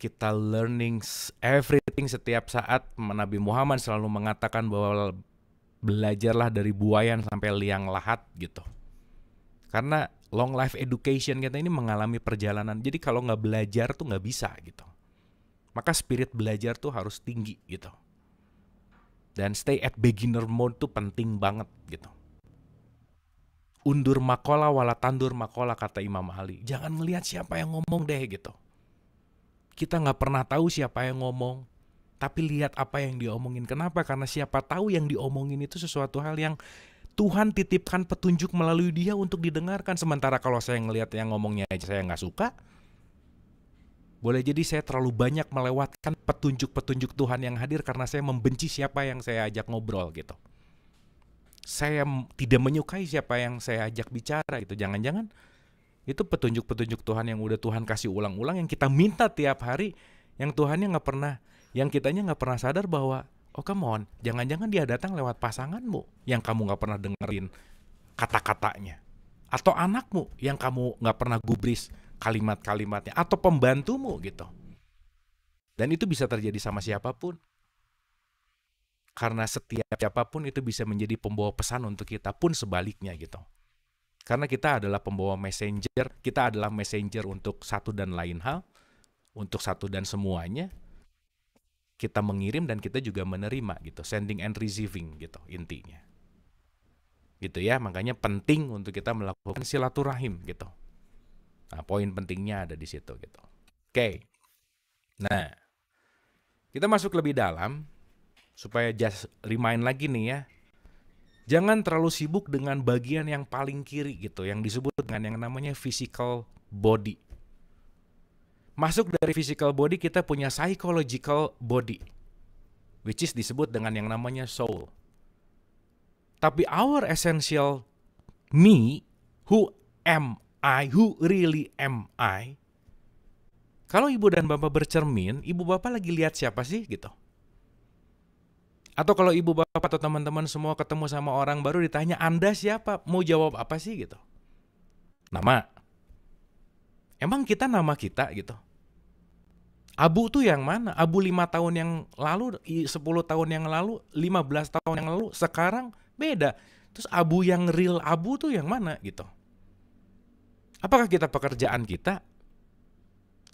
kita learning everything setiap saat Nabi Muhammad selalu mengatakan bahwa belajarlah dari buayan sampai liang lahat gitu karena long life education kita ini mengalami perjalanan jadi kalau nggak belajar tuh nggak bisa gitu maka spirit belajar tuh harus tinggi gitu dan stay at beginner mode tuh penting banget gitu undur makola wala tandur makola kata Imam Ali. Jangan melihat siapa yang ngomong deh gitu. Kita nggak pernah tahu siapa yang ngomong, tapi lihat apa yang diomongin. Kenapa? Karena siapa tahu yang diomongin itu sesuatu hal yang Tuhan titipkan petunjuk melalui dia untuk didengarkan. Sementara kalau saya ngelihat yang ngomongnya aja saya nggak suka, boleh jadi saya terlalu banyak melewatkan petunjuk-petunjuk Tuhan yang hadir karena saya membenci siapa yang saya ajak ngobrol gitu saya tidak menyukai siapa yang saya ajak bicara gitu. Jangan-jangan itu petunjuk-petunjuk Tuhan yang udah Tuhan kasih ulang-ulang yang kita minta tiap hari yang Tuhannya nggak pernah yang kitanya nggak pernah sadar bahwa oh come on jangan-jangan dia datang lewat pasanganmu yang kamu nggak pernah dengerin kata-katanya atau anakmu yang kamu nggak pernah gubris kalimat-kalimatnya atau pembantumu gitu dan itu bisa terjadi sama siapapun karena setiap siapapun itu bisa menjadi pembawa pesan untuk kita pun sebaliknya gitu. Karena kita adalah pembawa messenger, kita adalah messenger untuk satu dan lain hal, untuk satu dan semuanya. Kita mengirim dan kita juga menerima gitu, sending and receiving gitu intinya. Gitu ya, makanya penting untuk kita melakukan silaturahim gitu. Nah, poin pentingnya ada di situ gitu. Oke. Nah, kita masuk lebih dalam supaya just remind lagi nih ya. Jangan terlalu sibuk dengan bagian yang paling kiri gitu, yang disebut dengan yang namanya physical body. Masuk dari physical body kita punya psychological body, which is disebut dengan yang namanya soul. Tapi our essential me, who am I, who really am I, kalau ibu dan bapak bercermin, ibu bapak lagi lihat siapa sih gitu? Atau kalau ibu bapak atau teman-teman semua ketemu sama orang baru ditanya Anda siapa? Mau jawab apa sih gitu? Nama. Emang kita nama kita gitu. Abu tuh yang mana? Abu lima tahun yang lalu, 10 tahun yang lalu, 15 tahun yang lalu, sekarang beda. Terus abu yang real abu tuh yang mana gitu? Apakah kita pekerjaan kita?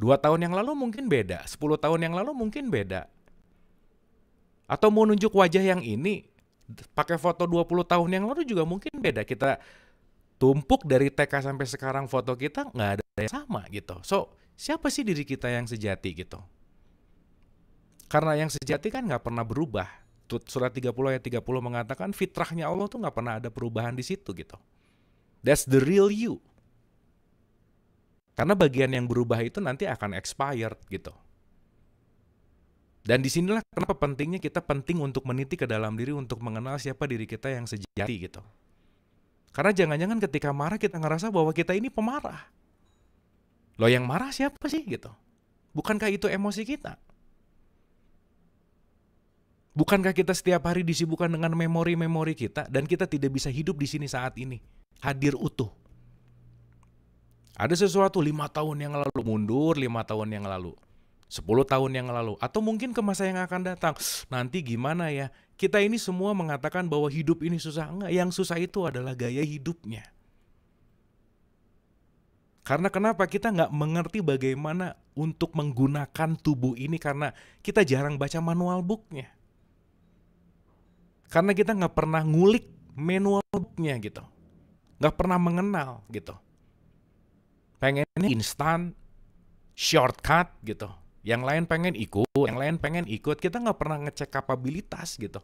Dua tahun yang lalu mungkin beda, 10 tahun yang lalu mungkin beda, atau mau nunjuk wajah yang ini pakai foto 20 tahun yang lalu juga mungkin beda kita tumpuk dari TK sampai sekarang foto kita nggak ada yang sama gitu so siapa sih diri kita yang sejati gitu karena yang sejati kan nggak pernah berubah surat 30 ayat 30 mengatakan fitrahnya Allah tuh nggak pernah ada perubahan di situ gitu that's the real you karena bagian yang berubah itu nanti akan expired gitu dan disinilah kenapa pentingnya kita penting untuk meniti ke dalam diri untuk mengenal siapa diri kita yang sejati gitu. Karena jangan-jangan ketika marah kita ngerasa bahwa kita ini pemarah. Lo yang marah siapa sih gitu? Bukankah itu emosi kita? Bukankah kita setiap hari disibukkan dengan memori-memori kita dan kita tidak bisa hidup di sini saat ini? Hadir utuh. Ada sesuatu lima tahun yang lalu mundur, lima tahun yang lalu. 10 tahun yang lalu atau mungkin ke masa yang akan datang. Nanti gimana ya? Kita ini semua mengatakan bahwa hidup ini susah enggak? Yang susah itu adalah gaya hidupnya. Karena kenapa kita nggak mengerti bagaimana untuk menggunakan tubuh ini karena kita jarang baca manual booknya. Karena kita nggak pernah ngulik manual booknya gitu. Nggak pernah mengenal gitu. Pengennya instan, shortcut gitu. Yang lain pengen ikut, yang lain pengen ikut. Kita nggak pernah ngecek kapabilitas gitu.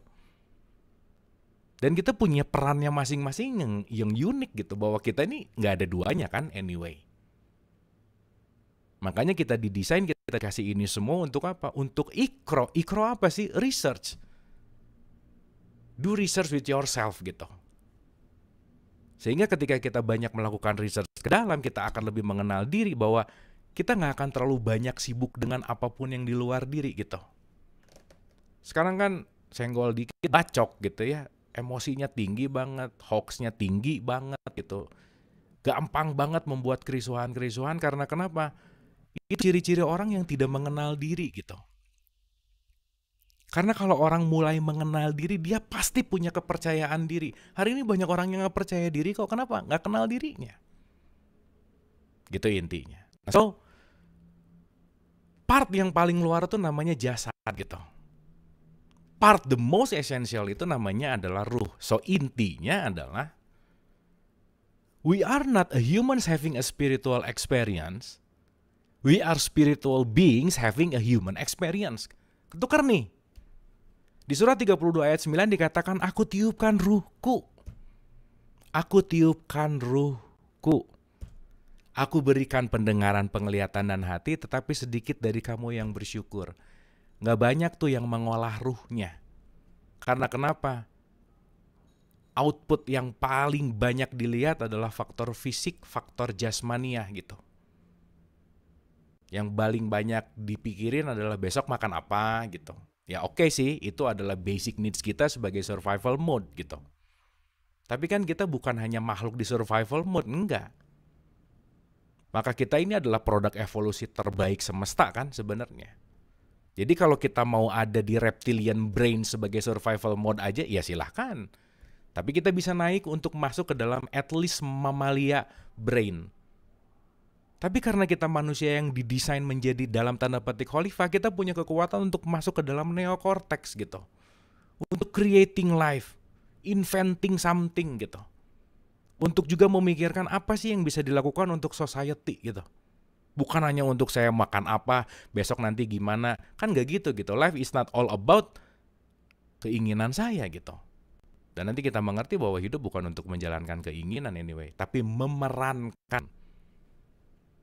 Dan kita punya perannya masing-masing yang yang unik gitu bahwa kita ini nggak ada duanya kan anyway. Makanya kita didesain kita kasih ini semua untuk apa? Untuk ikro. Ikro apa sih? Research. Do research with yourself gitu. Sehingga ketika kita banyak melakukan research ke dalam, kita akan lebih mengenal diri bahwa kita nggak akan terlalu banyak sibuk dengan apapun yang di luar diri gitu. Sekarang kan senggol dikit bacok gitu ya, emosinya tinggi banget, hoaxnya tinggi banget gitu. Gampang banget membuat kerisuhan-kerisuhan karena kenapa? Itu ciri-ciri orang yang tidak mengenal diri gitu. Karena kalau orang mulai mengenal diri, dia pasti punya kepercayaan diri. Hari ini banyak orang yang nggak percaya diri kok. Kenapa? Nggak kenal dirinya. Gitu intinya. So part yang paling luar itu namanya jasad gitu. Part the most essential itu namanya adalah ruh. So intinya adalah we are not a humans having a spiritual experience. We are spiritual beings having a human experience. Ketukar nih. Di surat 32 ayat 9 dikatakan aku tiupkan ruhku. Aku tiupkan ruhku. Aku berikan pendengaran, penglihatan, dan hati, tetapi sedikit dari kamu yang bersyukur. Gak banyak tuh yang mengolah ruhnya. Karena kenapa? Output yang paling banyak dilihat adalah faktor fisik, faktor jasmania gitu. Yang paling banyak dipikirin adalah besok makan apa gitu. Ya oke okay sih, itu adalah basic needs kita sebagai survival mode gitu. Tapi kan kita bukan hanya makhluk di survival mode, enggak maka kita ini adalah produk evolusi terbaik semesta kan sebenarnya. Jadi kalau kita mau ada di reptilian brain sebagai survival mode aja ya silahkan. Tapi kita bisa naik untuk masuk ke dalam at least mamalia brain. Tapi karena kita manusia yang didesain menjadi dalam tanda petik khalifah, kita punya kekuatan untuk masuk ke dalam neokortex gitu. Untuk creating life, inventing something gitu untuk juga memikirkan apa sih yang bisa dilakukan untuk society gitu. Bukan hanya untuk saya makan apa, besok nanti gimana. Kan gak gitu gitu. Life is not all about keinginan saya gitu. Dan nanti kita mengerti bahwa hidup bukan untuk menjalankan keinginan anyway, tapi memerankan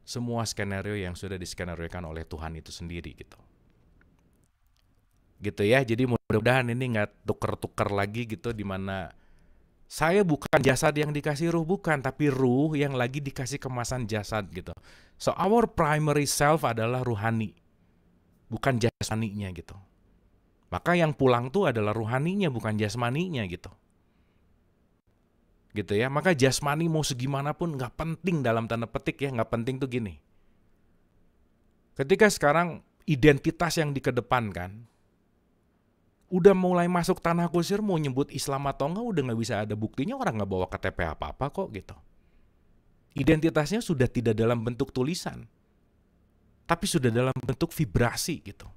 semua skenario yang sudah diskenariokan oleh Tuhan itu sendiri gitu. Gitu ya, jadi mudah-mudahan ini gak tuker-tuker lagi gitu dimana mana saya bukan jasad yang dikasih ruh bukan tapi ruh yang lagi dikasih kemasan jasad gitu so our primary self adalah ruhani bukan jasmaninya gitu maka yang pulang tuh adalah ruhaninya bukan jasmaninya gitu gitu ya maka jasmani mau segimanapun nggak penting dalam tanda petik ya nggak penting tuh gini ketika sekarang identitas yang dikedepankan udah mulai masuk tanah kusir mau nyebut Islam atau enggak udah nggak bisa ada buktinya orang nggak bawa KTP apa apa kok gitu identitasnya sudah tidak dalam bentuk tulisan tapi sudah dalam bentuk vibrasi gitu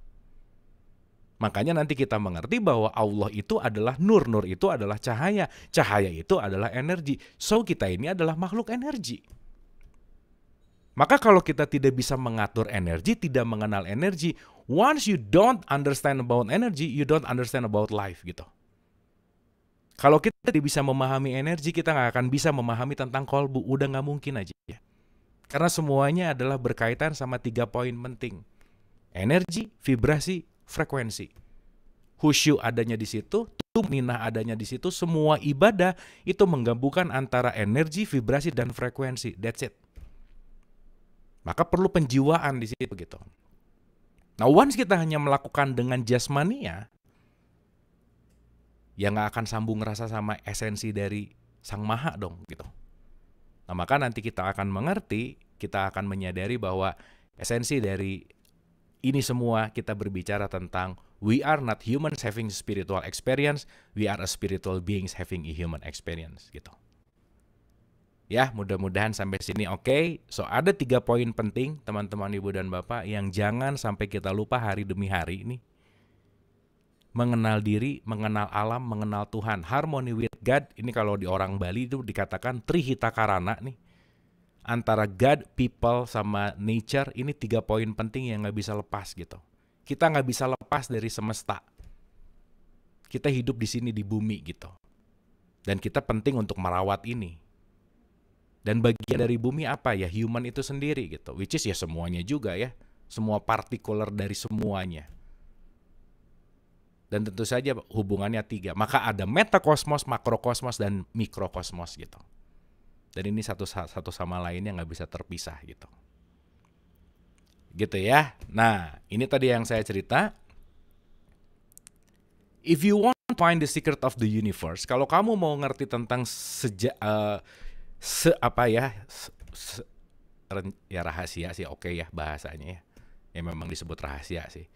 makanya nanti kita mengerti bahwa Allah itu adalah nur nur itu adalah cahaya cahaya itu adalah energi so kita ini adalah makhluk energi maka kalau kita tidak bisa mengatur energi tidak mengenal energi once you don't understand about energy, you don't understand about life gitu. Kalau kita tidak bisa memahami energi, kita nggak akan bisa memahami tentang kolbu. Udah nggak mungkin aja. Karena semuanya adalah berkaitan sama tiga poin penting. Energi, vibrasi, frekuensi. Husyu adanya di situ, ninah adanya di situ, semua ibadah itu menggabungkan antara energi, vibrasi, dan frekuensi. That's it. Maka perlu penjiwaan di situ gitu. Nah, once kita hanya melakukan dengan jasmania, ya nggak akan sambung rasa sama esensi dari Sang Maha dong gitu. Nah, maka nanti kita akan mengerti, kita akan menyadari bahwa esensi dari ini semua kita berbicara tentang we are not humans having spiritual experience, we are a spiritual beings having a human experience gitu. Ya, mudah-mudahan sampai sini oke. Okay. So, ada tiga poin penting teman-teman ibu dan bapak yang jangan sampai kita lupa hari demi hari ini. Mengenal diri, mengenal alam, mengenal Tuhan. Harmony with God, ini kalau di orang Bali itu dikatakan trihita karana nih. Antara God, people, sama nature, ini tiga poin penting yang nggak bisa lepas gitu. Kita nggak bisa lepas dari semesta. Kita hidup di sini, di bumi gitu. Dan kita penting untuk merawat ini dan bagian dari bumi apa ya? Human itu sendiri gitu. Which is ya semuanya juga ya. Semua partikular dari semuanya. Dan tentu saja hubungannya tiga. Maka ada metakosmos, makrokosmos, dan mikrokosmos gitu. Dan ini satu satu sama lainnya nggak bisa terpisah gitu. Gitu ya. Nah, ini tadi yang saya cerita. If you want to find the secret of the universe, kalau kamu mau ngerti tentang sejak uh, eh, se apa ya se, se, ya rahasia sih oke okay ya bahasanya ya ya memang disebut rahasia sih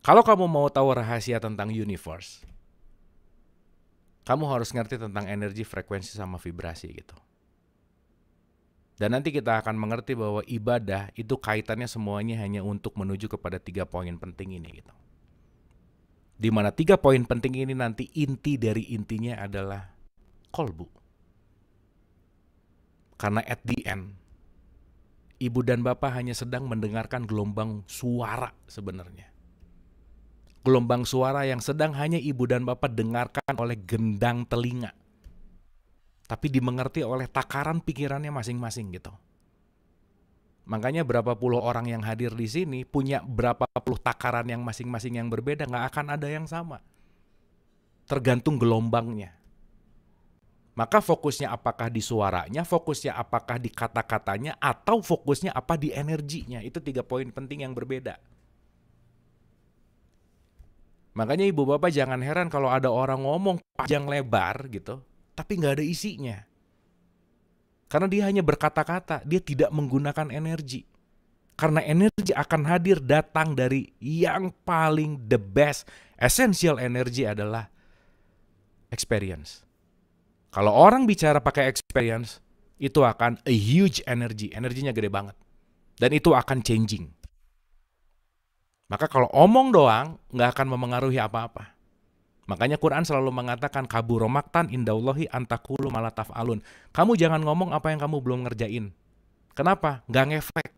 kalau kamu mau tahu rahasia tentang universe kamu harus ngerti tentang energi frekuensi sama vibrasi gitu dan nanti kita akan mengerti bahwa ibadah itu kaitannya semuanya hanya untuk menuju kepada tiga poin penting ini gitu. Di mana tiga poin penting ini nanti inti dari intinya adalah kolbu. Karena at the end, ibu dan bapak hanya sedang mendengarkan gelombang suara sebenarnya. Gelombang suara yang sedang hanya ibu dan bapak dengarkan oleh gendang telinga. Tapi dimengerti oleh takaran pikirannya masing-masing gitu. Makanya berapa puluh orang yang hadir di sini punya berapa puluh takaran yang masing-masing yang berbeda, nggak akan ada yang sama. Tergantung gelombangnya. Maka fokusnya apakah di suaranya, fokusnya apakah di kata-katanya, atau fokusnya apa di energinya. Itu tiga poin penting yang berbeda. Makanya ibu bapak jangan heran kalau ada orang ngomong panjang lebar gitu, tapi nggak ada isinya. Karena dia hanya berkata-kata, dia tidak menggunakan energi. Karena energi akan hadir datang dari yang paling the best. Essential energy adalah experience kalau orang bicara pakai experience, itu akan a huge energy, energinya gede banget. Dan itu akan changing. Maka kalau omong doang, nggak akan memengaruhi apa-apa. Makanya Quran selalu mengatakan kaburomaktan indaullahi antakulu malataf alun. Kamu jangan ngomong apa yang kamu belum ngerjain. Kenapa? Nggak ngefek.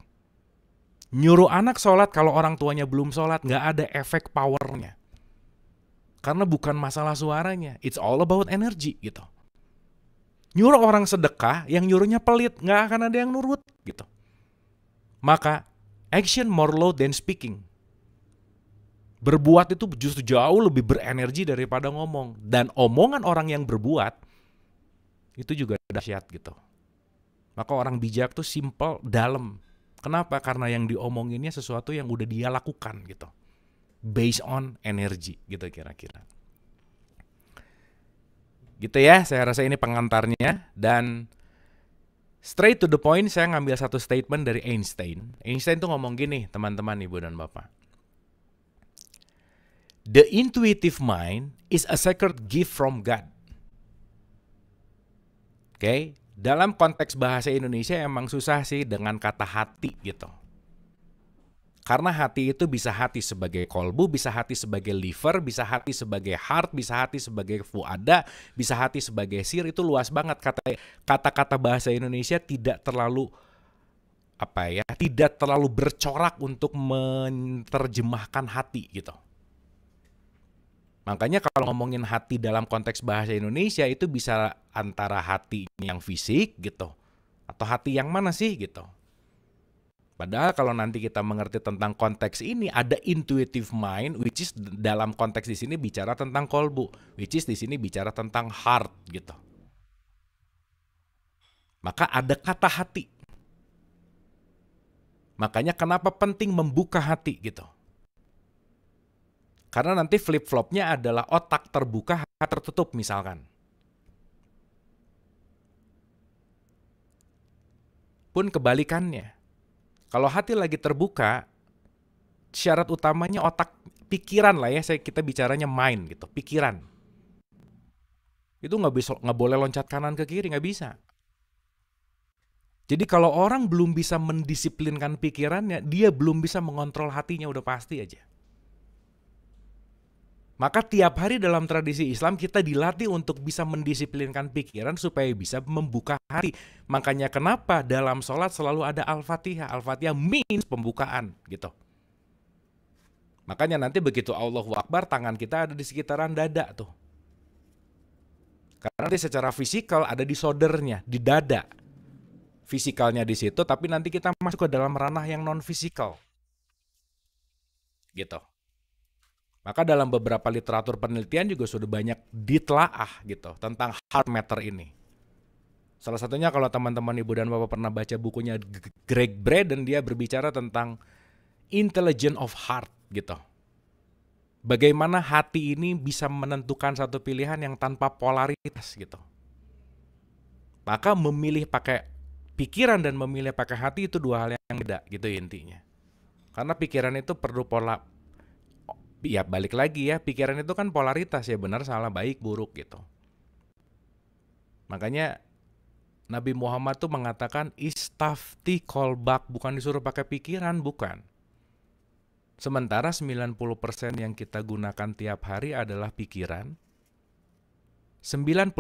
Nyuruh anak sholat kalau orang tuanya belum sholat, nggak ada efek powernya. Karena bukan masalah suaranya, it's all about energy gitu nyuruh orang sedekah yang nyuruhnya pelit nggak akan ada yang nurut gitu maka action more low than speaking berbuat itu justru jauh lebih berenergi daripada ngomong dan omongan orang yang berbuat itu juga dahsyat gitu maka orang bijak tuh simple dalam kenapa karena yang diomonginnya sesuatu yang udah dia lakukan gitu based on energy gitu kira-kira Gitu ya, saya rasa ini pengantarnya dan straight to the point saya ngambil satu statement dari Einstein. Einstein tuh ngomong gini, teman-teman, Ibu dan Bapak. The intuitive mind is a sacred gift from God. Oke, okay? dalam konteks bahasa Indonesia emang susah sih dengan kata hati gitu. Karena hati itu bisa hati sebagai kolbu, bisa hati sebagai liver, bisa hati sebagai heart, bisa hati sebagai fuada, bisa hati sebagai sir itu luas banget kata kata-kata bahasa Indonesia tidak terlalu apa ya, tidak terlalu bercorak untuk menerjemahkan hati gitu. Makanya kalau ngomongin hati dalam konteks bahasa Indonesia itu bisa antara hati yang fisik gitu atau hati yang mana sih gitu. Padahal kalau nanti kita mengerti tentang konteks ini ada intuitive mind which is dalam konteks di sini bicara tentang kolbu, which is di sini bicara tentang heart gitu. Maka ada kata hati. Makanya kenapa penting membuka hati gitu. Karena nanti flip-flopnya adalah otak terbuka, hati tertutup misalkan. Pun kebalikannya kalau hati lagi terbuka, syarat utamanya otak pikiran lah ya saya kita bicaranya mind gitu pikiran itu nggak bisa nggak boleh loncat kanan ke kiri nggak bisa jadi kalau orang belum bisa mendisiplinkan pikirannya dia belum bisa mengontrol hatinya udah pasti aja maka tiap hari dalam tradisi Islam kita dilatih untuk bisa mendisiplinkan pikiran supaya bisa membuka hati. Makanya kenapa dalam sholat selalu ada Al-Fatihah. Al-Fatihah means pembukaan gitu. Makanya nanti begitu Allahu Akbar tangan kita ada di sekitaran dada tuh. Karena nanti secara fisikal ada di sodernya, di dada. Fisikalnya di situ, tapi nanti kita masuk ke dalam ranah yang non fisikal. Gitu. Maka dalam beberapa literatur penelitian juga sudah banyak ditelaah gitu tentang heart matter ini. Salah satunya kalau teman-teman ibu dan bapak pernah baca bukunya Greg Braden, dia berbicara tentang intelligence of heart gitu. Bagaimana hati ini bisa menentukan satu pilihan yang tanpa polaritas gitu. Maka memilih pakai pikiran dan memilih pakai hati itu dua hal yang beda gitu intinya. Karena pikiran itu perlu pola ya balik lagi ya, pikiran itu kan polaritas ya, benar, salah, baik, buruk gitu. Makanya Nabi Muhammad tuh mengatakan istafti kolbak, bukan disuruh pakai pikiran, bukan. Sementara 90% yang kita gunakan tiap hari adalah pikiran. 90%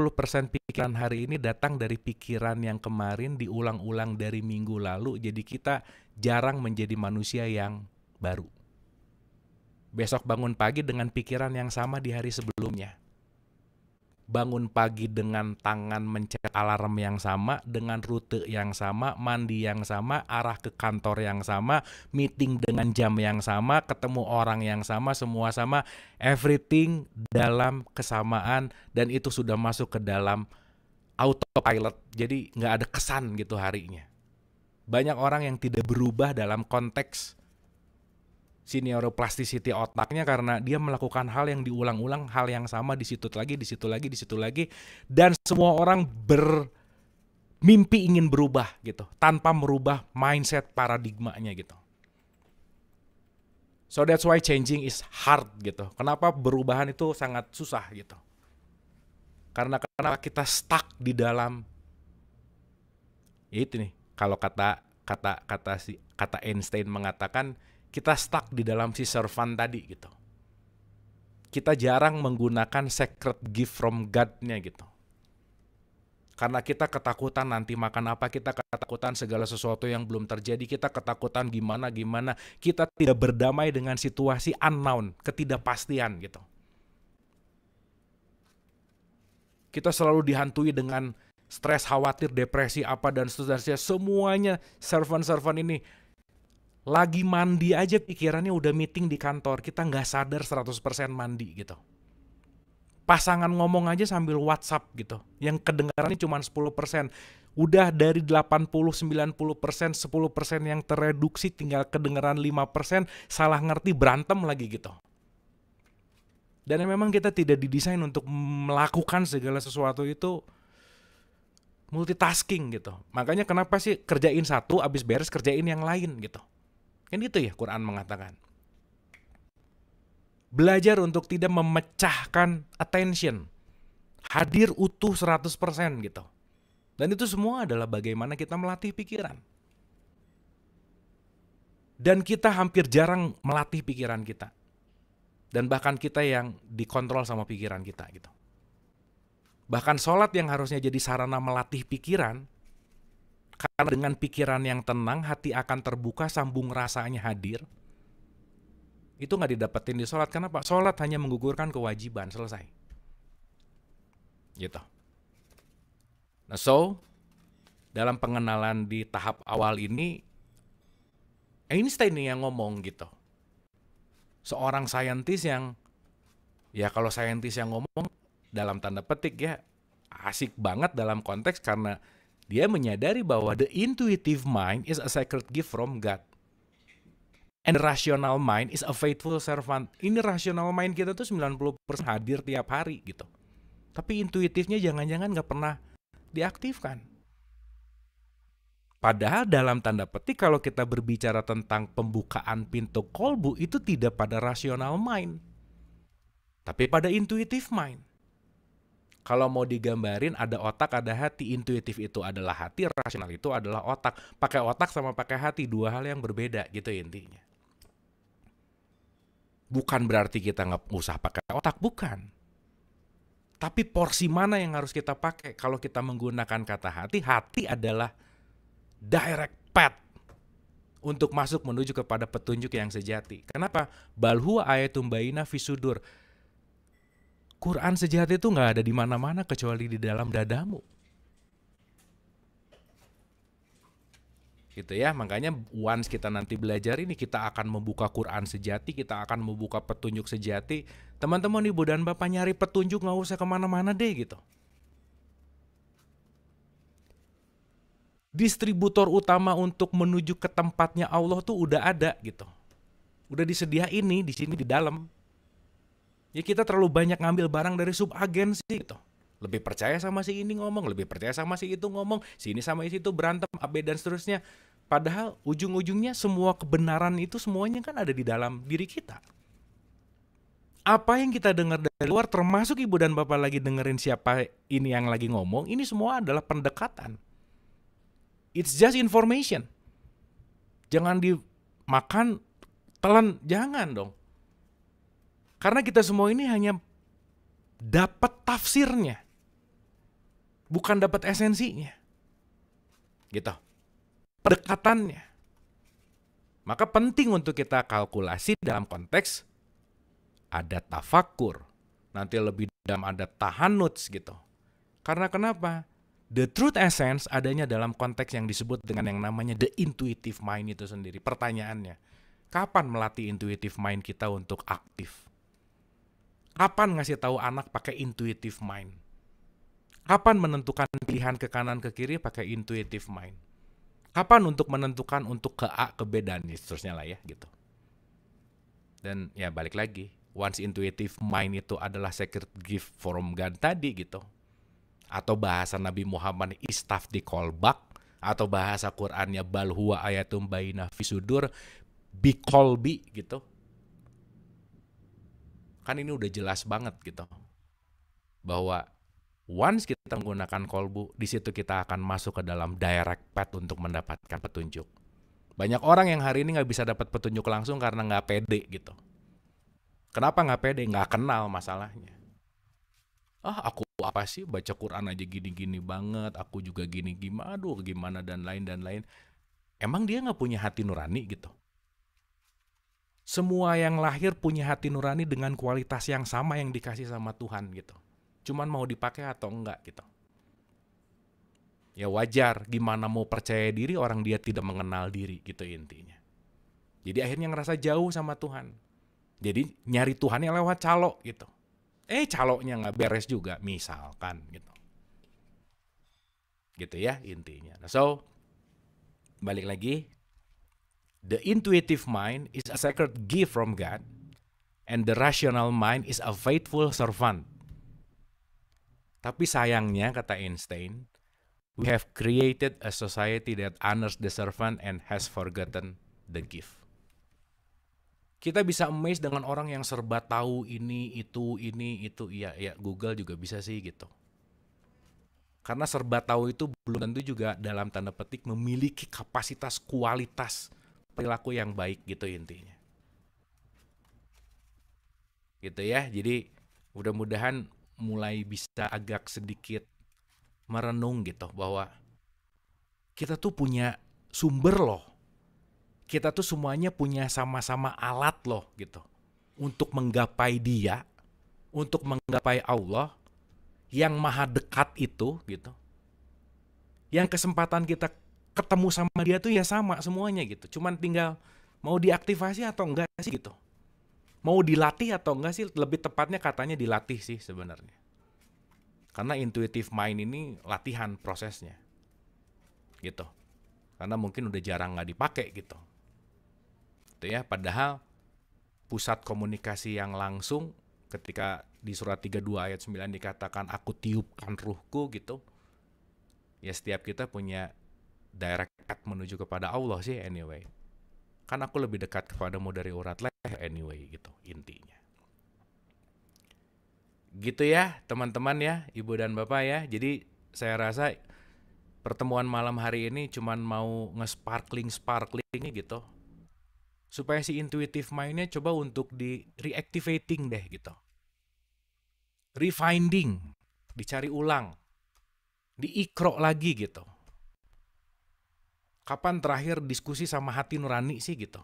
pikiran hari ini datang dari pikiran yang kemarin diulang-ulang dari minggu lalu. Jadi kita jarang menjadi manusia yang baru. Besok bangun pagi dengan pikiran yang sama di hari sebelumnya. Bangun pagi dengan tangan mencet alarm yang sama, dengan rute yang sama, mandi yang sama, arah ke kantor yang sama, meeting dengan jam yang sama, ketemu orang yang sama, semua sama, everything dalam kesamaan dan itu sudah masuk ke dalam autopilot. Jadi nggak ada kesan gitu harinya. Banyak orang yang tidak berubah dalam konteks si neuroplasticity otaknya karena dia melakukan hal yang diulang-ulang, hal yang sama di situ lagi, di situ lagi, di situ lagi dan semua orang bermimpi ingin berubah gitu tanpa merubah mindset paradigmanya gitu. So that's why changing is hard gitu. Kenapa perubahan itu sangat susah gitu. Karena karena kita stuck di dalam ya itu nih kalau kata kata kata si kata Einstein mengatakan kita stuck di dalam si servant tadi gitu. Kita jarang menggunakan secret gift from God-nya gitu. Karena kita ketakutan nanti makan apa, kita ketakutan segala sesuatu yang belum terjadi, kita ketakutan gimana-gimana. Kita tidak berdamai dengan situasi unknown, ketidakpastian gitu. Kita selalu dihantui dengan stres, khawatir, depresi, apa dan seterusnya. Semuanya servant-servant ini lagi mandi aja pikirannya udah meeting di kantor, kita nggak sadar 100% mandi gitu. Pasangan ngomong aja sambil WhatsApp gitu, yang kedengarannya cuma 10%. Udah dari 80, 90%, 10% yang tereduksi tinggal kedengeran 5%, salah ngerti berantem lagi gitu. Dan memang kita tidak didesain untuk melakukan segala sesuatu itu multitasking gitu. Makanya kenapa sih kerjain satu abis beres kerjain yang lain gitu. Kan gitu ya Quran mengatakan. Belajar untuk tidak memecahkan attention. Hadir utuh 100% gitu. Dan itu semua adalah bagaimana kita melatih pikiran. Dan kita hampir jarang melatih pikiran kita. Dan bahkan kita yang dikontrol sama pikiran kita gitu. Bahkan sholat yang harusnya jadi sarana melatih pikiran, karena dengan pikiran yang tenang, hati akan terbuka, sambung rasanya hadir. Itu nggak didapetin di sholat. Kenapa? Sholat hanya menggugurkan kewajiban, selesai. Gitu. Nah, so, dalam pengenalan di tahap awal ini, Einstein yang ngomong gitu. Seorang saintis yang, ya kalau saintis yang ngomong, dalam tanda petik ya, asik banget dalam konteks karena dia menyadari bahwa the intuitive mind is a sacred gift from God. And rational mind is a faithful servant. Ini rational mind kita tuh 90% hadir tiap hari gitu. Tapi intuitifnya jangan-jangan gak pernah diaktifkan. Padahal dalam tanda petik kalau kita berbicara tentang pembukaan pintu kolbu itu tidak pada rational mind. Tapi pada intuitive mind kalau mau digambarin ada otak ada hati intuitif itu adalah hati rasional itu adalah otak pakai otak sama pakai hati dua hal yang berbeda gitu intinya bukan berarti kita nggak usah pakai otak bukan tapi porsi mana yang harus kita pakai kalau kita menggunakan kata hati hati adalah direct path untuk masuk menuju kepada petunjuk yang sejati. Kenapa? Balhu ayatum bayina fisudur Quran sejati itu nggak ada di mana-mana kecuali di dalam dadamu. Gitu ya, makanya once kita nanti belajar ini kita akan membuka Quran sejati, kita akan membuka petunjuk sejati. Teman-teman ibu dan bapak nyari petunjuk nggak usah kemana-mana deh gitu. Distributor utama untuk menuju ke tempatnya Allah tuh udah ada gitu. Udah disediain nih di sini di dalam ya kita terlalu banyak ngambil barang dari sub sih gitu lebih percaya sama si ini ngomong, lebih percaya sama si itu ngomong, si sama si itu berantem, abe dan seterusnya. Padahal ujung-ujungnya semua kebenaran itu semuanya kan ada di dalam diri kita. Apa yang kita dengar dari luar termasuk ibu dan bapak lagi dengerin siapa ini yang lagi ngomong, ini semua adalah pendekatan. It's just information. Jangan dimakan telan, jangan dong karena kita semua ini hanya dapat tafsirnya. Bukan dapat esensinya. Gitu. Pendekatannya. Maka penting untuk kita kalkulasi dalam konteks ada tafakur. Nanti lebih dalam ada tahanuts gitu. Karena kenapa? The truth essence adanya dalam konteks yang disebut dengan yang namanya the intuitive mind itu sendiri. Pertanyaannya, kapan melatih intuitive mind kita untuk aktif? Kapan ngasih tahu anak pakai intuitive mind? Kapan menentukan pilihan ke kanan ke kiri pakai intuitive mind? Kapan untuk menentukan untuk ke A ke B dan seterusnya lah ya gitu. Dan ya balik lagi, once intuitive mind itu adalah sacred gift from God tadi gitu. Atau bahasa Nabi Muhammad istaf di kolbak atau bahasa Qurannya balhua ayatum bayna fisudur kolbi gitu kan ini udah jelas banget gitu bahwa once kita menggunakan kolbu di situ kita akan masuk ke dalam direct path untuk mendapatkan petunjuk banyak orang yang hari ini nggak bisa dapat petunjuk langsung karena nggak pede gitu kenapa nggak pede nggak kenal masalahnya ah aku apa sih baca Quran aja gini-gini banget aku juga gini gimana aduh gimana dan lain dan lain emang dia nggak punya hati nurani gitu semua yang lahir punya hati nurani dengan kualitas yang sama yang dikasih sama Tuhan gitu. Cuman mau dipakai atau enggak gitu. Ya wajar gimana mau percaya diri orang dia tidak mengenal diri gitu intinya. Jadi akhirnya ngerasa jauh sama Tuhan. Jadi nyari Tuhan yang lewat calo gitu. Eh caloknya nggak beres juga misalkan gitu. Gitu ya intinya. so balik lagi The intuitive mind is a sacred gift from God, and the rational mind is a faithful servant. Tapi sayangnya, kata Einstein, we have created a society that honors the servant and has forgotten the gift. Kita bisa amazed dengan orang yang serba tahu ini, itu, ini, itu. Iya, ya Google juga bisa sih gitu. Karena serba tahu itu belum tentu juga dalam tanda petik memiliki kapasitas kualitas perilaku yang baik gitu intinya. Gitu ya. Jadi mudah-mudahan mulai bisa agak sedikit merenung gitu bahwa kita tuh punya sumber loh. Kita tuh semuanya punya sama-sama alat loh gitu. Untuk menggapai dia, untuk menggapai Allah yang maha dekat itu gitu. Yang kesempatan kita ketemu sama dia tuh ya sama semuanya gitu. Cuman tinggal mau diaktifasi atau enggak sih gitu. Mau dilatih atau enggak sih lebih tepatnya katanya dilatih sih sebenarnya. Karena intuitive mind ini latihan prosesnya. Gitu. Karena mungkin udah jarang nggak dipakai gitu. Itu ya padahal pusat komunikasi yang langsung ketika di surat 32 ayat 9 dikatakan aku tiupkan ruhku gitu. Ya setiap kita punya direct path menuju kepada Allah sih anyway. Kan aku lebih dekat kepadamu dari urat leher anyway gitu intinya. Gitu ya teman-teman ya, ibu dan bapak ya. Jadi saya rasa pertemuan malam hari ini cuman mau nge-sparkling-sparkling gitu. Supaya si intuitive mind coba untuk di reactivating deh gitu. Refinding, dicari ulang, diikrok lagi gitu kapan terakhir diskusi sama hati nurani sih gitu?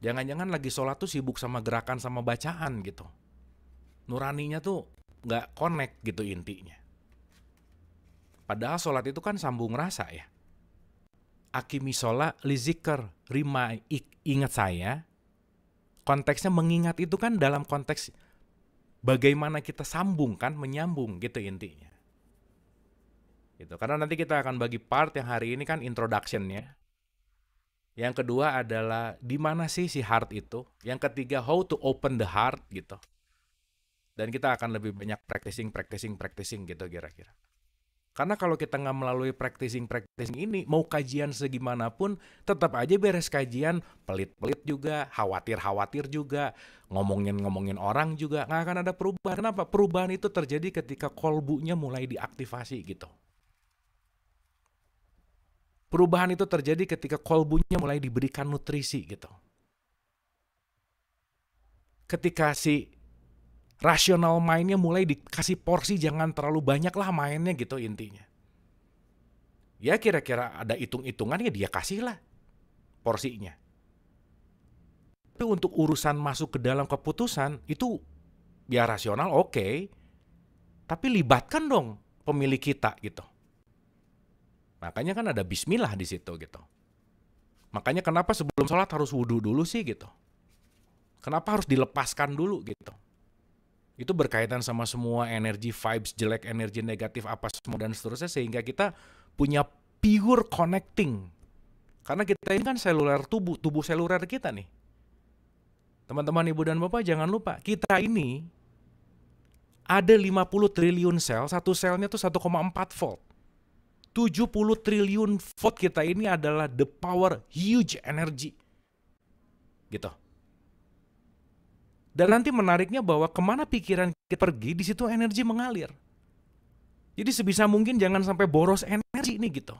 Jangan-jangan lagi sholat tuh sibuk sama gerakan sama bacaan gitu. Nuraninya tuh nggak connect gitu intinya. Padahal sholat itu kan sambung rasa ya. Akimi sholat zikr, rima ingat saya. Konteksnya mengingat itu kan dalam konteks bagaimana kita sambung kan menyambung gitu intinya. Gitu. Karena nanti kita akan bagi part yang hari ini kan introductionnya, Yang kedua adalah di mana sih si heart itu? Yang ketiga how to open the heart gitu. Dan kita akan lebih banyak practicing, practicing, practicing gitu kira-kira. Karena kalau kita nggak melalui practicing, practicing ini, mau kajian segimanapun, tetap aja beres kajian, pelit-pelit juga, khawatir-khawatir juga, ngomongin-ngomongin orang juga, nggak akan ada perubahan. Kenapa? Perubahan itu terjadi ketika kolbunya mulai diaktifasi gitu. Perubahan itu terjadi ketika kolbunya mulai diberikan nutrisi gitu. Ketika si rasional mainnya mulai dikasih porsi jangan terlalu banyak lah mainnya gitu intinya. Ya kira-kira ada hitung-hitungannya dia kasih lah porsinya. Tapi untuk urusan masuk ke dalam keputusan itu ya rasional oke. Okay, tapi libatkan dong pemilik kita gitu. Makanya kan ada bismillah di situ gitu. Makanya kenapa sebelum sholat harus wudhu dulu sih gitu. Kenapa harus dilepaskan dulu gitu. Itu berkaitan sama semua energi vibes jelek, energi negatif apa semua dan seterusnya sehingga kita punya pure connecting. Karena kita ini kan seluler tubuh, tubuh seluler kita nih. Teman-teman ibu dan bapak jangan lupa, kita ini ada 50 triliun sel, satu selnya tuh 1,4 volt. 70 triliun volt kita ini adalah the power huge energy. Gitu. Dan nanti menariknya bahwa kemana pikiran kita pergi, di situ energi mengalir. Jadi sebisa mungkin jangan sampai boros energi ini, gitu.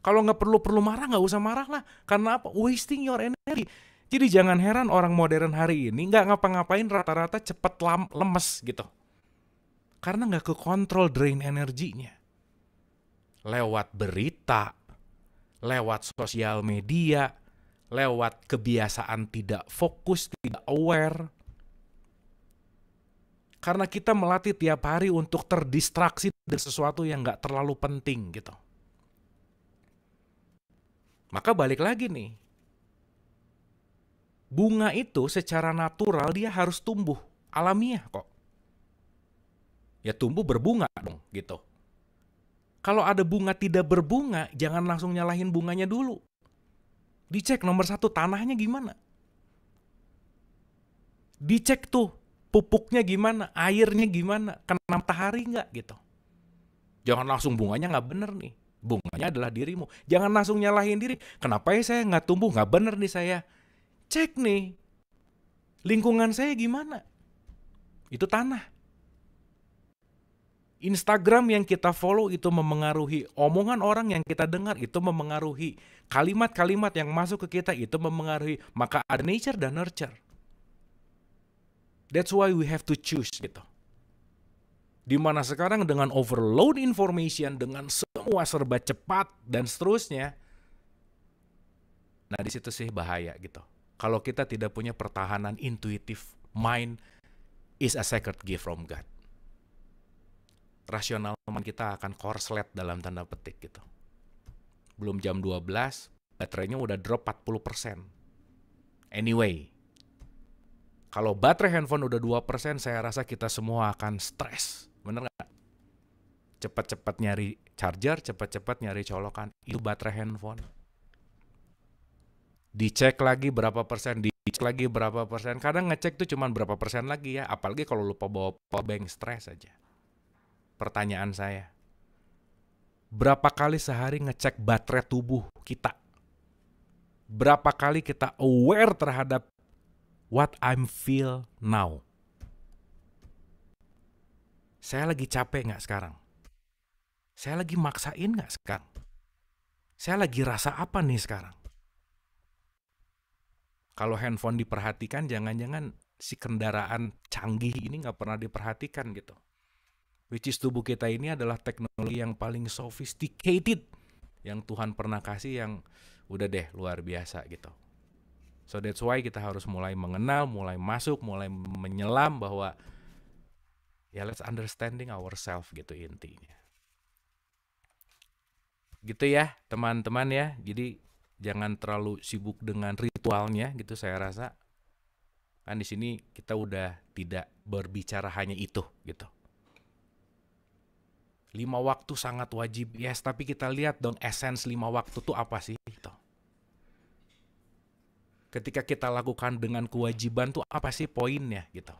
Kalau nggak perlu-perlu marah nggak usah marah lah. Karena apa? Wasting your energy. Jadi jangan heran orang modern hari ini nggak ngapa-ngapain rata-rata cepet lam lemes gitu. Karena nggak ke kontrol drain energinya lewat berita, lewat sosial media, lewat kebiasaan tidak fokus, tidak aware. Karena kita melatih tiap hari untuk terdistraksi dari sesuatu yang nggak terlalu penting gitu. Maka balik lagi nih, bunga itu secara natural dia harus tumbuh alamiah kok. Ya tumbuh berbunga dong gitu kalau ada bunga tidak berbunga, jangan langsung nyalahin bunganya dulu. Dicek nomor satu tanahnya gimana. Dicek tuh pupuknya gimana, airnya gimana, kena matahari nggak gitu. Jangan langsung bunganya nggak bener nih. Bunganya adalah dirimu. Jangan langsung nyalahin diri. Kenapa ya saya nggak tumbuh? Nggak bener nih saya. Cek nih. Lingkungan saya gimana? Itu tanah. Instagram yang kita follow itu memengaruhi omongan orang yang kita dengar itu memengaruhi kalimat-kalimat yang masuk ke kita itu memengaruhi maka ada nature dan nurture. That's why we have to choose gitu. Dimana sekarang dengan overload information dengan semua serba cepat dan seterusnya. Nah di situ sih bahaya gitu. Kalau kita tidak punya pertahanan intuitif, mind is a sacred gift from God rasional teman kita akan korslet dalam tanda petik gitu. Belum jam 12, baterainya udah drop 40%. Anyway, kalau baterai handphone udah 2%, saya rasa kita semua akan stres. Bener nggak? Cepat-cepat nyari charger, cepat-cepat nyari colokan. Itu baterai handphone. Dicek lagi berapa persen, dicek lagi berapa persen. Kadang ngecek tuh cuman berapa persen lagi ya. Apalagi kalau lupa bawa bank stres aja pertanyaan saya. Berapa kali sehari ngecek baterai tubuh kita? Berapa kali kita aware terhadap what I'm feel now? Saya lagi capek nggak sekarang? Saya lagi maksain nggak sekarang? Saya lagi rasa apa nih sekarang? Kalau handphone diperhatikan, jangan-jangan si kendaraan canggih ini nggak pernah diperhatikan gitu which is tubuh kita ini adalah teknologi yang paling sophisticated yang Tuhan pernah kasih yang udah deh luar biasa gitu. So that's why kita harus mulai mengenal, mulai masuk, mulai menyelam bahwa ya let's understanding ourselves gitu intinya. Gitu ya teman-teman ya. Jadi jangan terlalu sibuk dengan ritualnya gitu saya rasa. Kan di sini kita udah tidak berbicara hanya itu gitu lima waktu sangat wajib yes tapi kita lihat dong essence lima waktu tuh apa sih gitu ketika kita lakukan dengan kewajiban tuh apa sih poinnya gitu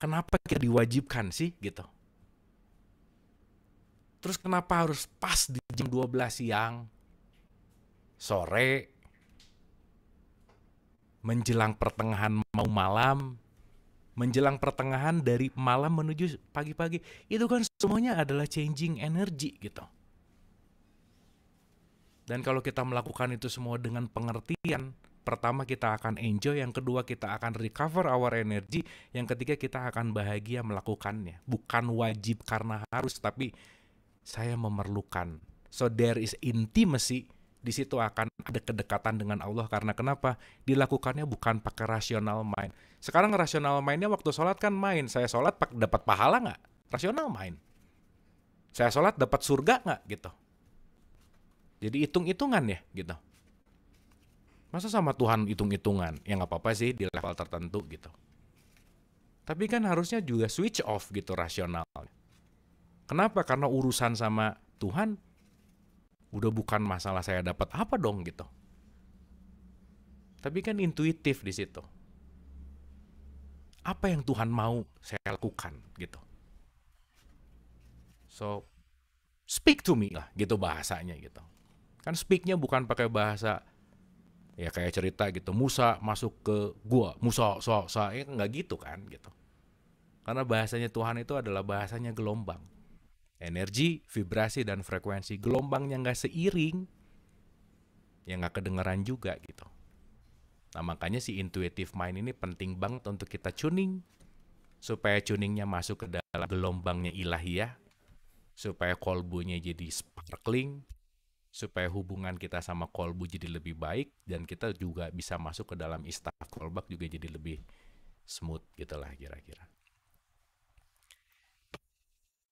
kenapa kita diwajibkan sih gitu terus kenapa harus pas di jam 12 siang sore menjelang pertengahan mau malam menjelang pertengahan dari malam menuju pagi-pagi itu kan semuanya adalah changing energy gitu. Dan kalau kita melakukan itu semua dengan pengertian, pertama kita akan enjoy, yang kedua kita akan recover our energy, yang ketiga kita akan bahagia melakukannya. Bukan wajib karena harus, tapi saya memerlukan. So there is intimacy di situ akan ada kedekatan dengan Allah karena kenapa dilakukannya bukan pakai rasional mind sekarang rasional mainnya waktu sholat kan main saya sholat dapat pahala nggak rasional main saya sholat dapat surga nggak gitu jadi hitung-hitungan ya gitu masa sama Tuhan hitung-hitungan ya nggak apa-apa sih di level tertentu gitu tapi kan harusnya juga switch off gitu rasional kenapa karena urusan sama Tuhan udah bukan masalah saya dapat apa dong gitu. Tapi kan intuitif di situ. Apa yang Tuhan mau saya lakukan gitu. So speak to me lah gitu bahasanya gitu. Kan speaknya bukan pakai bahasa ya kayak cerita gitu Musa masuk ke gua Musa so so ya nggak gitu kan gitu karena bahasanya Tuhan itu adalah bahasanya gelombang energi, vibrasi dan frekuensi gelombangnya nggak seiring, ya nggak kedengeran juga gitu. Nah makanya si intuitive mind ini penting banget untuk kita tuning supaya tuningnya masuk ke dalam gelombangnya ilahiyah, supaya kolbunya jadi sparkling, supaya hubungan kita sama kolbu jadi lebih baik dan kita juga bisa masuk ke dalam istaf kolbak juga jadi lebih smooth gitu lah kira-kira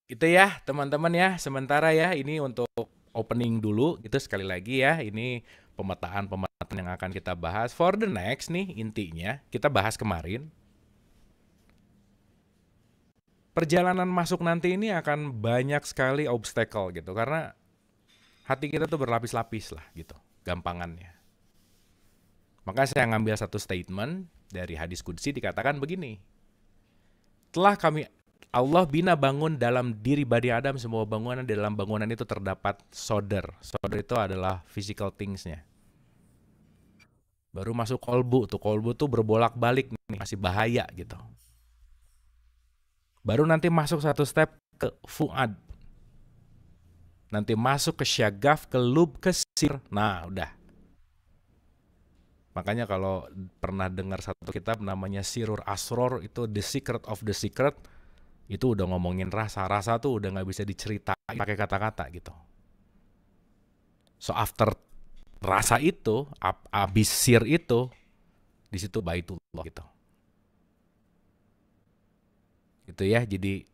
itu ya teman-teman ya sementara ya ini untuk opening dulu gitu sekali lagi ya ini pemetaan-pemetaan yang akan kita bahas for the next nih intinya kita bahas kemarin perjalanan masuk nanti ini akan banyak sekali obstacle gitu karena hati kita tuh berlapis-lapis lah gitu gampangannya maka saya ngambil satu statement dari hadis kudsi dikatakan begini telah kami Allah bina bangun dalam diri Bani Adam semua bangunan di dalam bangunan itu terdapat solder. Solder itu adalah physical thingsnya. Baru masuk kolbu tuh kolbu tuh berbolak-balik nih masih bahaya gitu. Baru nanti masuk satu step ke fuad. Nanti masuk ke syagaf, ke lub, ke sir. Nah udah. Makanya kalau pernah dengar satu kitab namanya Sirur Asror itu The Secret of the Secret itu udah ngomongin rasa rasa tuh udah nggak bisa diceritain pakai kata-kata gitu so after rasa itu ab, abis sir itu di situ baitullah gitu gitu ya jadi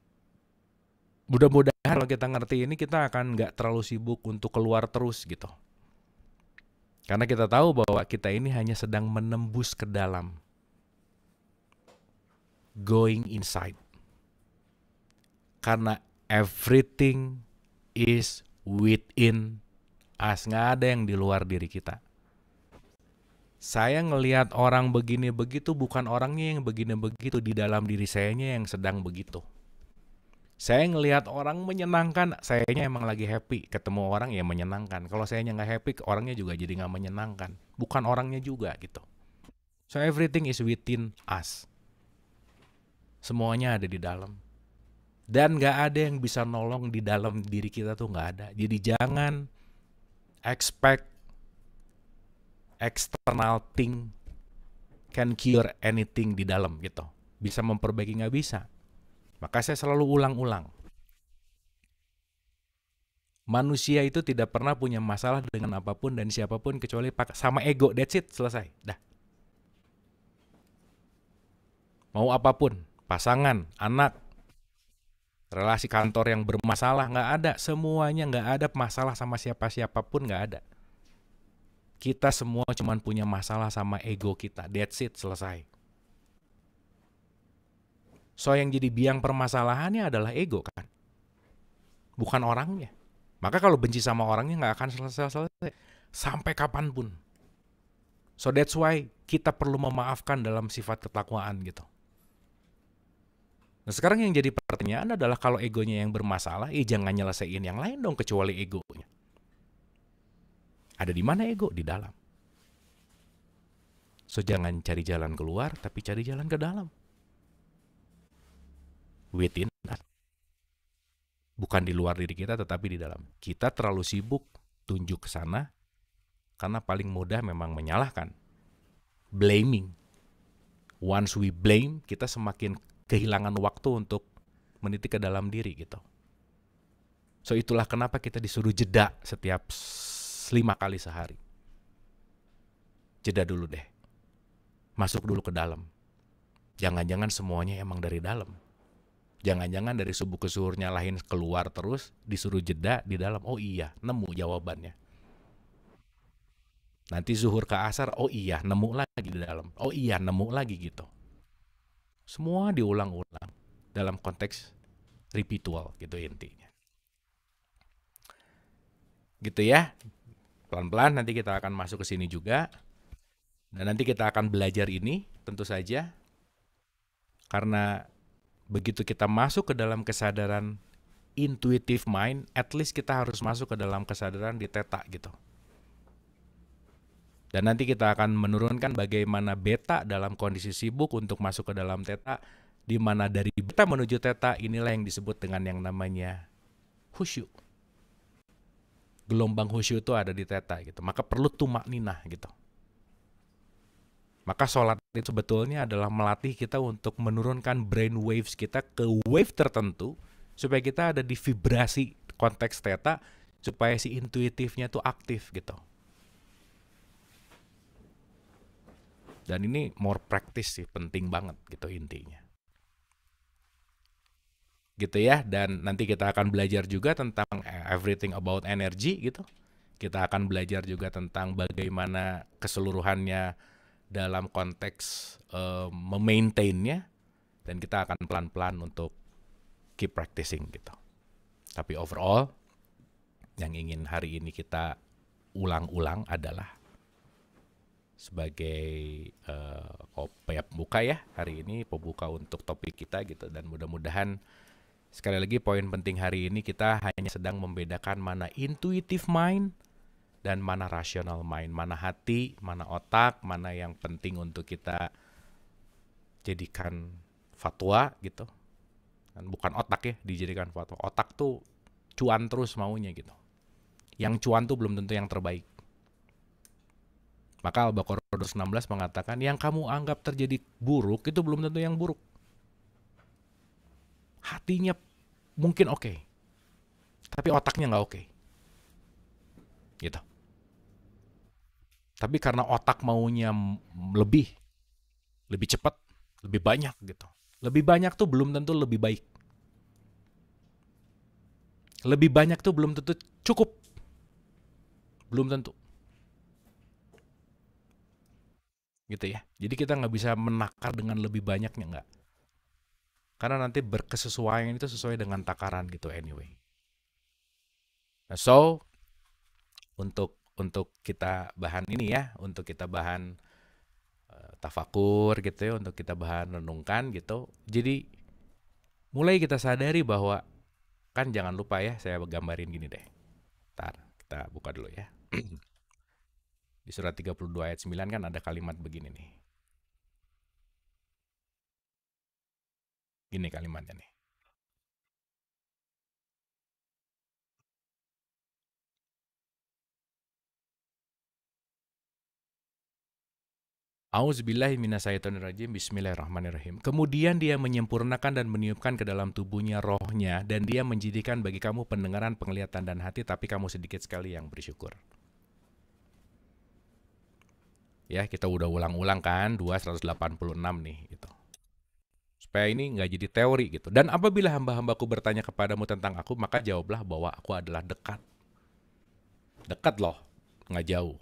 mudah-mudahan kalau kita ngerti ini kita akan nggak terlalu sibuk untuk keluar terus gitu karena kita tahu bahwa kita ini hanya sedang menembus ke dalam going inside karena everything is within us. Nggak ada yang di luar diri kita. Saya ngelihat orang begini begitu bukan orangnya yang begini begitu di dalam diri sayanya yang sedang begitu. Saya ngelihat orang menyenangkan, sayanya emang lagi happy. Ketemu orang yang menyenangkan. Kalau sayanya nggak happy, orangnya juga jadi nggak menyenangkan. Bukan orangnya juga gitu. So everything is within us. Semuanya ada di dalam dan nggak ada yang bisa nolong di dalam diri kita tuh nggak ada jadi jangan expect external thing can cure anything di dalam gitu bisa memperbaiki nggak bisa maka saya selalu ulang-ulang manusia itu tidak pernah punya masalah dengan apapun dan siapapun kecuali sama ego that's it selesai dah mau apapun pasangan anak relasi kantor yang bermasalah nggak ada semuanya nggak ada masalah sama siapa siapapun nggak ada kita semua cuman punya masalah sama ego kita that's it selesai so yang jadi biang permasalahannya adalah ego kan bukan orangnya maka kalau benci sama orangnya nggak akan selesai selesai sampai kapanpun so that's why kita perlu memaafkan dalam sifat ketakwaan gitu Nah sekarang yang jadi pertanyaan adalah kalau egonya yang bermasalah, eh jangan nyelesain yang lain dong kecuali egonya. Ada di mana ego? Di dalam. So jangan cari jalan keluar, tapi cari jalan ke dalam. Within Bukan di luar diri kita, tetapi di dalam. Kita terlalu sibuk tunjuk ke sana, karena paling mudah memang menyalahkan. Blaming. Once we blame, kita semakin kehilangan waktu untuk meniti ke dalam diri gitu. So itulah kenapa kita disuruh jeda setiap lima kali sehari. Jeda dulu deh. Masuk dulu ke dalam. Jangan-jangan semuanya emang dari dalam. Jangan-jangan dari subuh ke zuhurnya nyalahin keluar terus, disuruh jeda di dalam. Oh iya, nemu jawabannya. Nanti zuhur ke asar, oh iya, nemu lagi di dalam. Oh iya, nemu lagi gitu. Semua diulang-ulang dalam konteks ritual gitu intinya. Gitu ya. Pelan-pelan nanti kita akan masuk ke sini juga. Dan nanti kita akan belajar ini tentu saja karena begitu kita masuk ke dalam kesadaran intuitive mind, at least kita harus masuk ke dalam kesadaran di teta gitu. Dan nanti kita akan menurunkan bagaimana beta dalam kondisi sibuk untuk masuk ke dalam teta, di mana dari beta menuju teta inilah yang disebut dengan yang namanya khusyuk. Gelombang khusyuk itu ada di teta gitu. Maka perlu tumak ninah gitu. Maka sholat itu sebetulnya adalah melatih kita untuk menurunkan brain waves kita ke wave tertentu supaya kita ada di vibrasi konteks teta supaya si intuitifnya tuh aktif gitu. Dan ini more praktis sih, penting banget gitu intinya. Gitu ya, dan nanti kita akan belajar juga tentang eh, everything about energy gitu. Kita akan belajar juga tentang bagaimana keseluruhannya dalam konteks uh, memaintainnya dan kita akan pelan-pelan untuk keep practicing gitu. Tapi overall yang ingin hari ini kita ulang-ulang adalah sebagai uh, eh, ya, pembuka ya hari ini pembuka untuk topik kita gitu dan mudah-mudahan sekali lagi poin penting hari ini kita hanya sedang membedakan mana intuitive mind dan mana rational mind, mana hati, mana otak, mana yang penting untuk kita jadikan fatwa gitu. Dan bukan otak ya dijadikan fatwa. Otak tuh cuan terus maunya gitu. Yang cuan tuh belum tentu yang terbaik maka Al-Baqarah 16 mengatakan yang kamu anggap terjadi buruk itu belum tentu yang buruk. Hatinya mungkin oke, okay, tapi otaknya nggak oke. Okay. Gitu. Tapi karena otak maunya lebih, lebih cepat, lebih banyak gitu. Lebih banyak tuh belum tentu lebih baik. Lebih banyak tuh belum tentu cukup. Belum tentu gitu ya. Jadi kita nggak bisa menakar dengan lebih banyaknya nggak. Karena nanti berkesesuaian itu sesuai dengan takaran gitu anyway. Nah, so untuk untuk kita bahan ini ya, untuk kita bahan uh, tafakur gitu ya, untuk kita bahan renungkan gitu. Jadi mulai kita sadari bahwa kan jangan lupa ya, saya gambarin gini deh. Ntar kita buka dulu ya. *clears throat* Di surat 32 ayat 9 kan ada kalimat begini nih. Gini kalimatnya nih. Auzubillahi minasyaitonirrajim. Bismillahirrahmanirrahim. Kemudian dia menyempurnakan dan meniupkan ke dalam tubuhnya rohnya dan dia menjadikan bagi kamu pendengaran, penglihatan dan hati tapi kamu sedikit sekali yang bersyukur ya kita udah ulang-ulang kan 286 nih gitu supaya ini nggak jadi teori gitu dan apabila hamba-hambaku bertanya kepadamu tentang aku maka jawablah bahwa aku adalah dekat dekat loh nggak jauh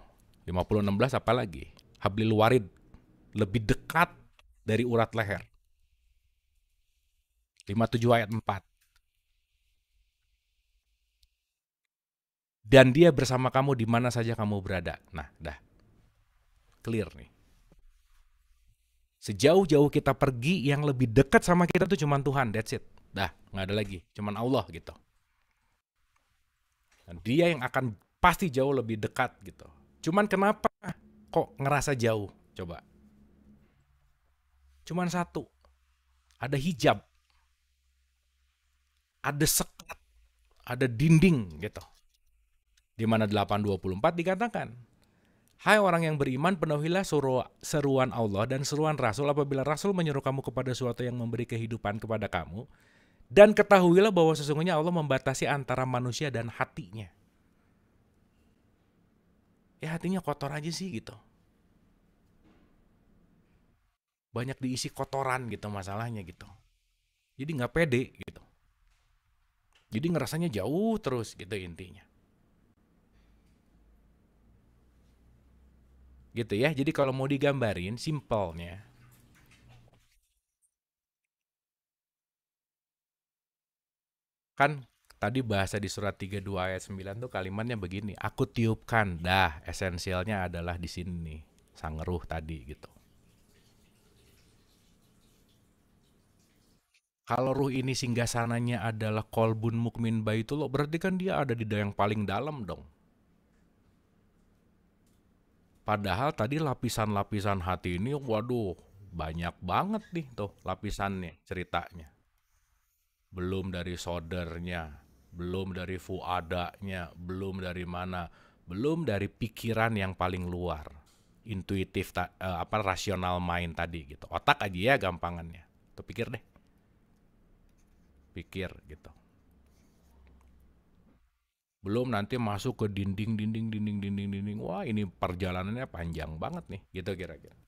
5016 apa lagi hablil warid lebih dekat dari urat leher 57 ayat 4 dan dia bersama kamu di mana saja kamu berada nah dah clear nih. Sejauh-jauh kita pergi yang lebih dekat sama kita tuh cuman Tuhan, that's it. Dah, nggak ada lagi, cuman Allah gitu. Dan dia yang akan pasti jauh lebih dekat gitu. Cuman kenapa kok ngerasa jauh? Coba. Cuman satu. Ada hijab. Ada sekat. Ada dinding gitu. Di mana 824 dikatakan Hai orang yang beriman, penuhilah suruh, seruan Allah dan seruan Rasul apabila Rasul menyuruh kamu kepada suatu yang memberi kehidupan kepada kamu. Dan ketahuilah bahwa sesungguhnya Allah membatasi antara manusia dan hatinya. Ya hatinya kotor aja sih gitu. Banyak diisi kotoran gitu masalahnya gitu. Jadi nggak pede gitu. Jadi ngerasanya jauh terus gitu intinya. gitu ya. Jadi kalau mau digambarin simpelnya kan tadi bahasa di surat 32 ayat 9 tuh kalimatnya begini, aku tiupkan. Dah, esensialnya adalah di sini sang ruh tadi gitu. Kalau ruh ini singgasananya adalah kolbun mukmin baitullah, berarti kan dia ada di yang paling dalam dong. Padahal tadi lapisan-lapisan hati ini, waduh, banyak banget nih tuh lapisannya ceritanya. Belum dari sodernya, belum dari fuadanya, belum dari mana, belum dari pikiran yang paling luar intuitif ta, eh, apa rasional main tadi gitu. Otak aja ya gampangannya. Tuh pikir deh. Pikir gitu belum nanti masuk ke dinding dinding dinding dinding dinding wah ini perjalanannya panjang banget nih gitu kira-kira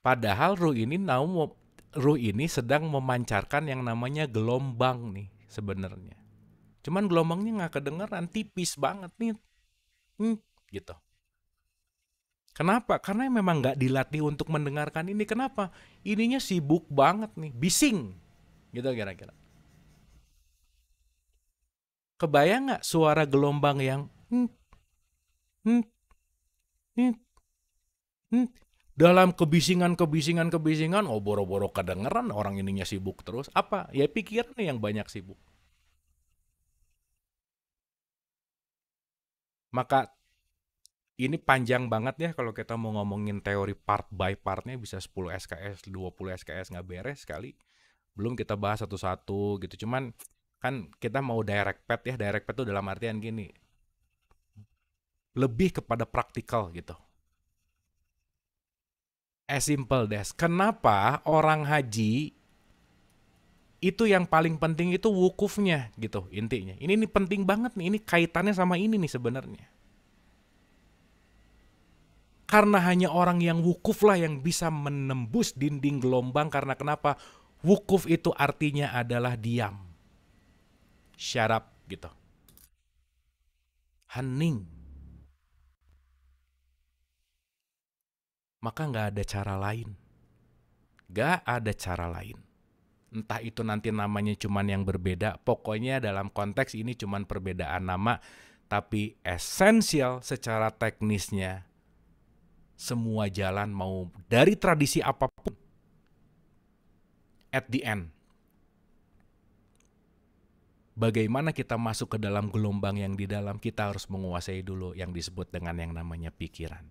padahal ruh ini mau ruh ini sedang memancarkan yang namanya gelombang nih sebenarnya cuman gelombangnya nggak kedengeran tipis banget nih hmm, gitu Kenapa? Karena memang nggak dilatih untuk mendengarkan ini. Kenapa? Ininya sibuk banget nih, bising, gitu kira-kira. Kebayang nggak suara gelombang yang dalam kebisingan kebisingan kebisingan oh boro-boro kedengeran orang ininya sibuk terus apa ya pikiran yang banyak sibuk maka ini panjang banget ya kalau kita mau ngomongin teori part by partnya bisa 10 SKS, 20 SKS nggak beres sekali. Belum kita bahas satu-satu gitu. Cuman kan kita mau direct path ya direct path tuh dalam artian gini lebih kepada praktikal gitu as simple des kenapa orang haji itu yang paling penting itu wukufnya gitu intinya ini ini penting banget nih ini kaitannya sama ini nih sebenarnya karena hanya orang yang wukuf lah yang bisa menembus dinding gelombang karena kenapa wukuf itu artinya adalah diam shut up gitu. Hening. Maka nggak ada cara lain. nggak ada cara lain. Entah itu nanti namanya cuman yang berbeda, pokoknya dalam konteks ini cuman perbedaan nama, tapi esensial secara teknisnya semua jalan mau dari tradisi apapun at the end bagaimana kita masuk ke dalam gelombang yang di dalam kita harus menguasai dulu yang disebut dengan yang namanya pikiran.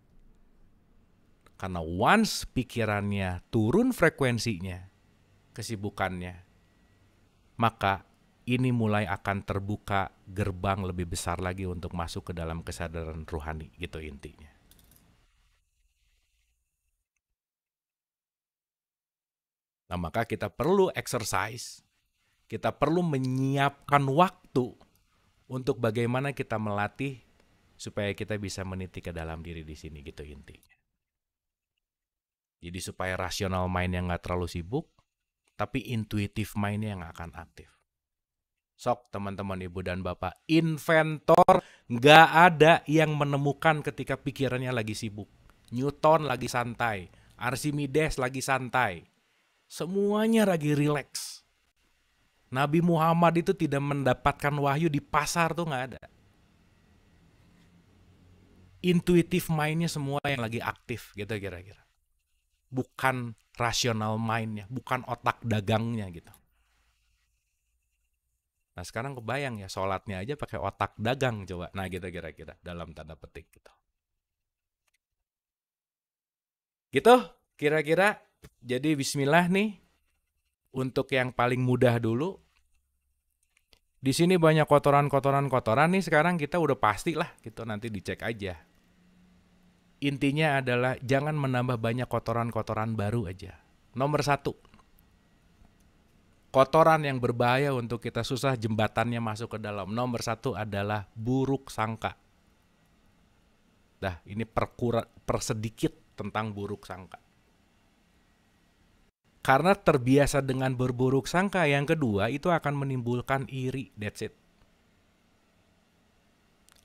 Karena once pikirannya turun frekuensinya, kesibukannya, maka ini mulai akan terbuka gerbang lebih besar lagi untuk masuk ke dalam kesadaran rohani gitu intinya. Nah, maka kita perlu exercise kita perlu menyiapkan waktu untuk bagaimana kita melatih supaya kita bisa meniti ke dalam diri di sini gitu intinya. Jadi supaya rasional mind yang nggak terlalu sibuk, tapi intuitif mindnya yang akan aktif. Sok teman-teman ibu dan bapak, inventor nggak ada yang menemukan ketika pikirannya lagi sibuk. Newton lagi santai, Archimedes lagi santai. Semuanya lagi rileks Nabi Muhammad itu tidak mendapatkan wahyu di pasar tuh nggak ada. Intuitif mainnya semua yang lagi aktif gitu kira-kira. Bukan rasional mainnya, bukan otak dagangnya gitu. Nah sekarang kebayang ya sholatnya aja pakai otak dagang coba. Nah gitu kira-kira dalam tanda petik gitu. Gitu kira-kira jadi bismillah nih untuk yang paling mudah dulu di sini banyak kotoran-kotoran kotoran nih sekarang kita udah pasti lah gitu nanti dicek aja. Intinya adalah jangan menambah banyak kotoran-kotoran baru aja. Nomor satu, kotoran yang berbahaya untuk kita susah jembatannya masuk ke dalam. Nomor satu adalah buruk sangka. Dah, ini perkura, persedikit tentang buruk sangka. Karena terbiasa dengan berburuk sangka yang kedua itu akan menimbulkan iri, that's it.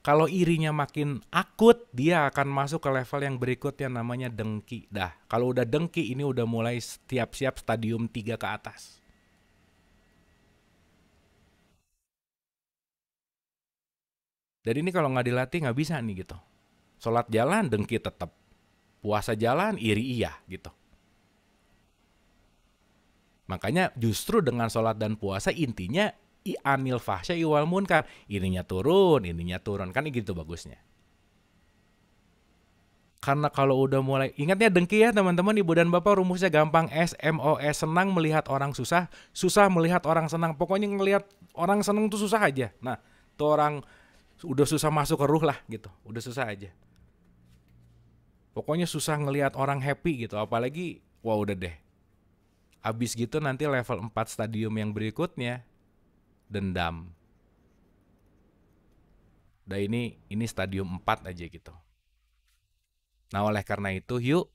Kalau irinya makin akut, dia akan masuk ke level yang berikutnya namanya dengki. Dah, kalau udah dengki ini udah mulai setiap siap stadium 3 ke atas. Dan ini kalau nggak dilatih nggak bisa nih gitu. Sholat jalan dengki tetap. Puasa jalan iri iya gitu. Makanya justru dengan sholat dan puasa intinya i anil fahsya iwal munkar. Ininya turun, ininya turun. Kan gitu bagusnya. Karena kalau udah mulai, ingatnya dengki ya teman-teman, ibu dan bapak rumusnya gampang. S, M, O, S, senang melihat orang susah, susah melihat orang senang. Pokoknya ngelihat orang senang tuh susah aja. Nah, tuh orang udah susah masuk ke ruh lah gitu, udah susah aja. Pokoknya susah ngelihat orang happy gitu, apalagi wah udah deh, Abis gitu nanti level 4 stadium yang berikutnya dendam. Dan ini ini stadium 4 aja gitu. Nah, oleh karena itu yuk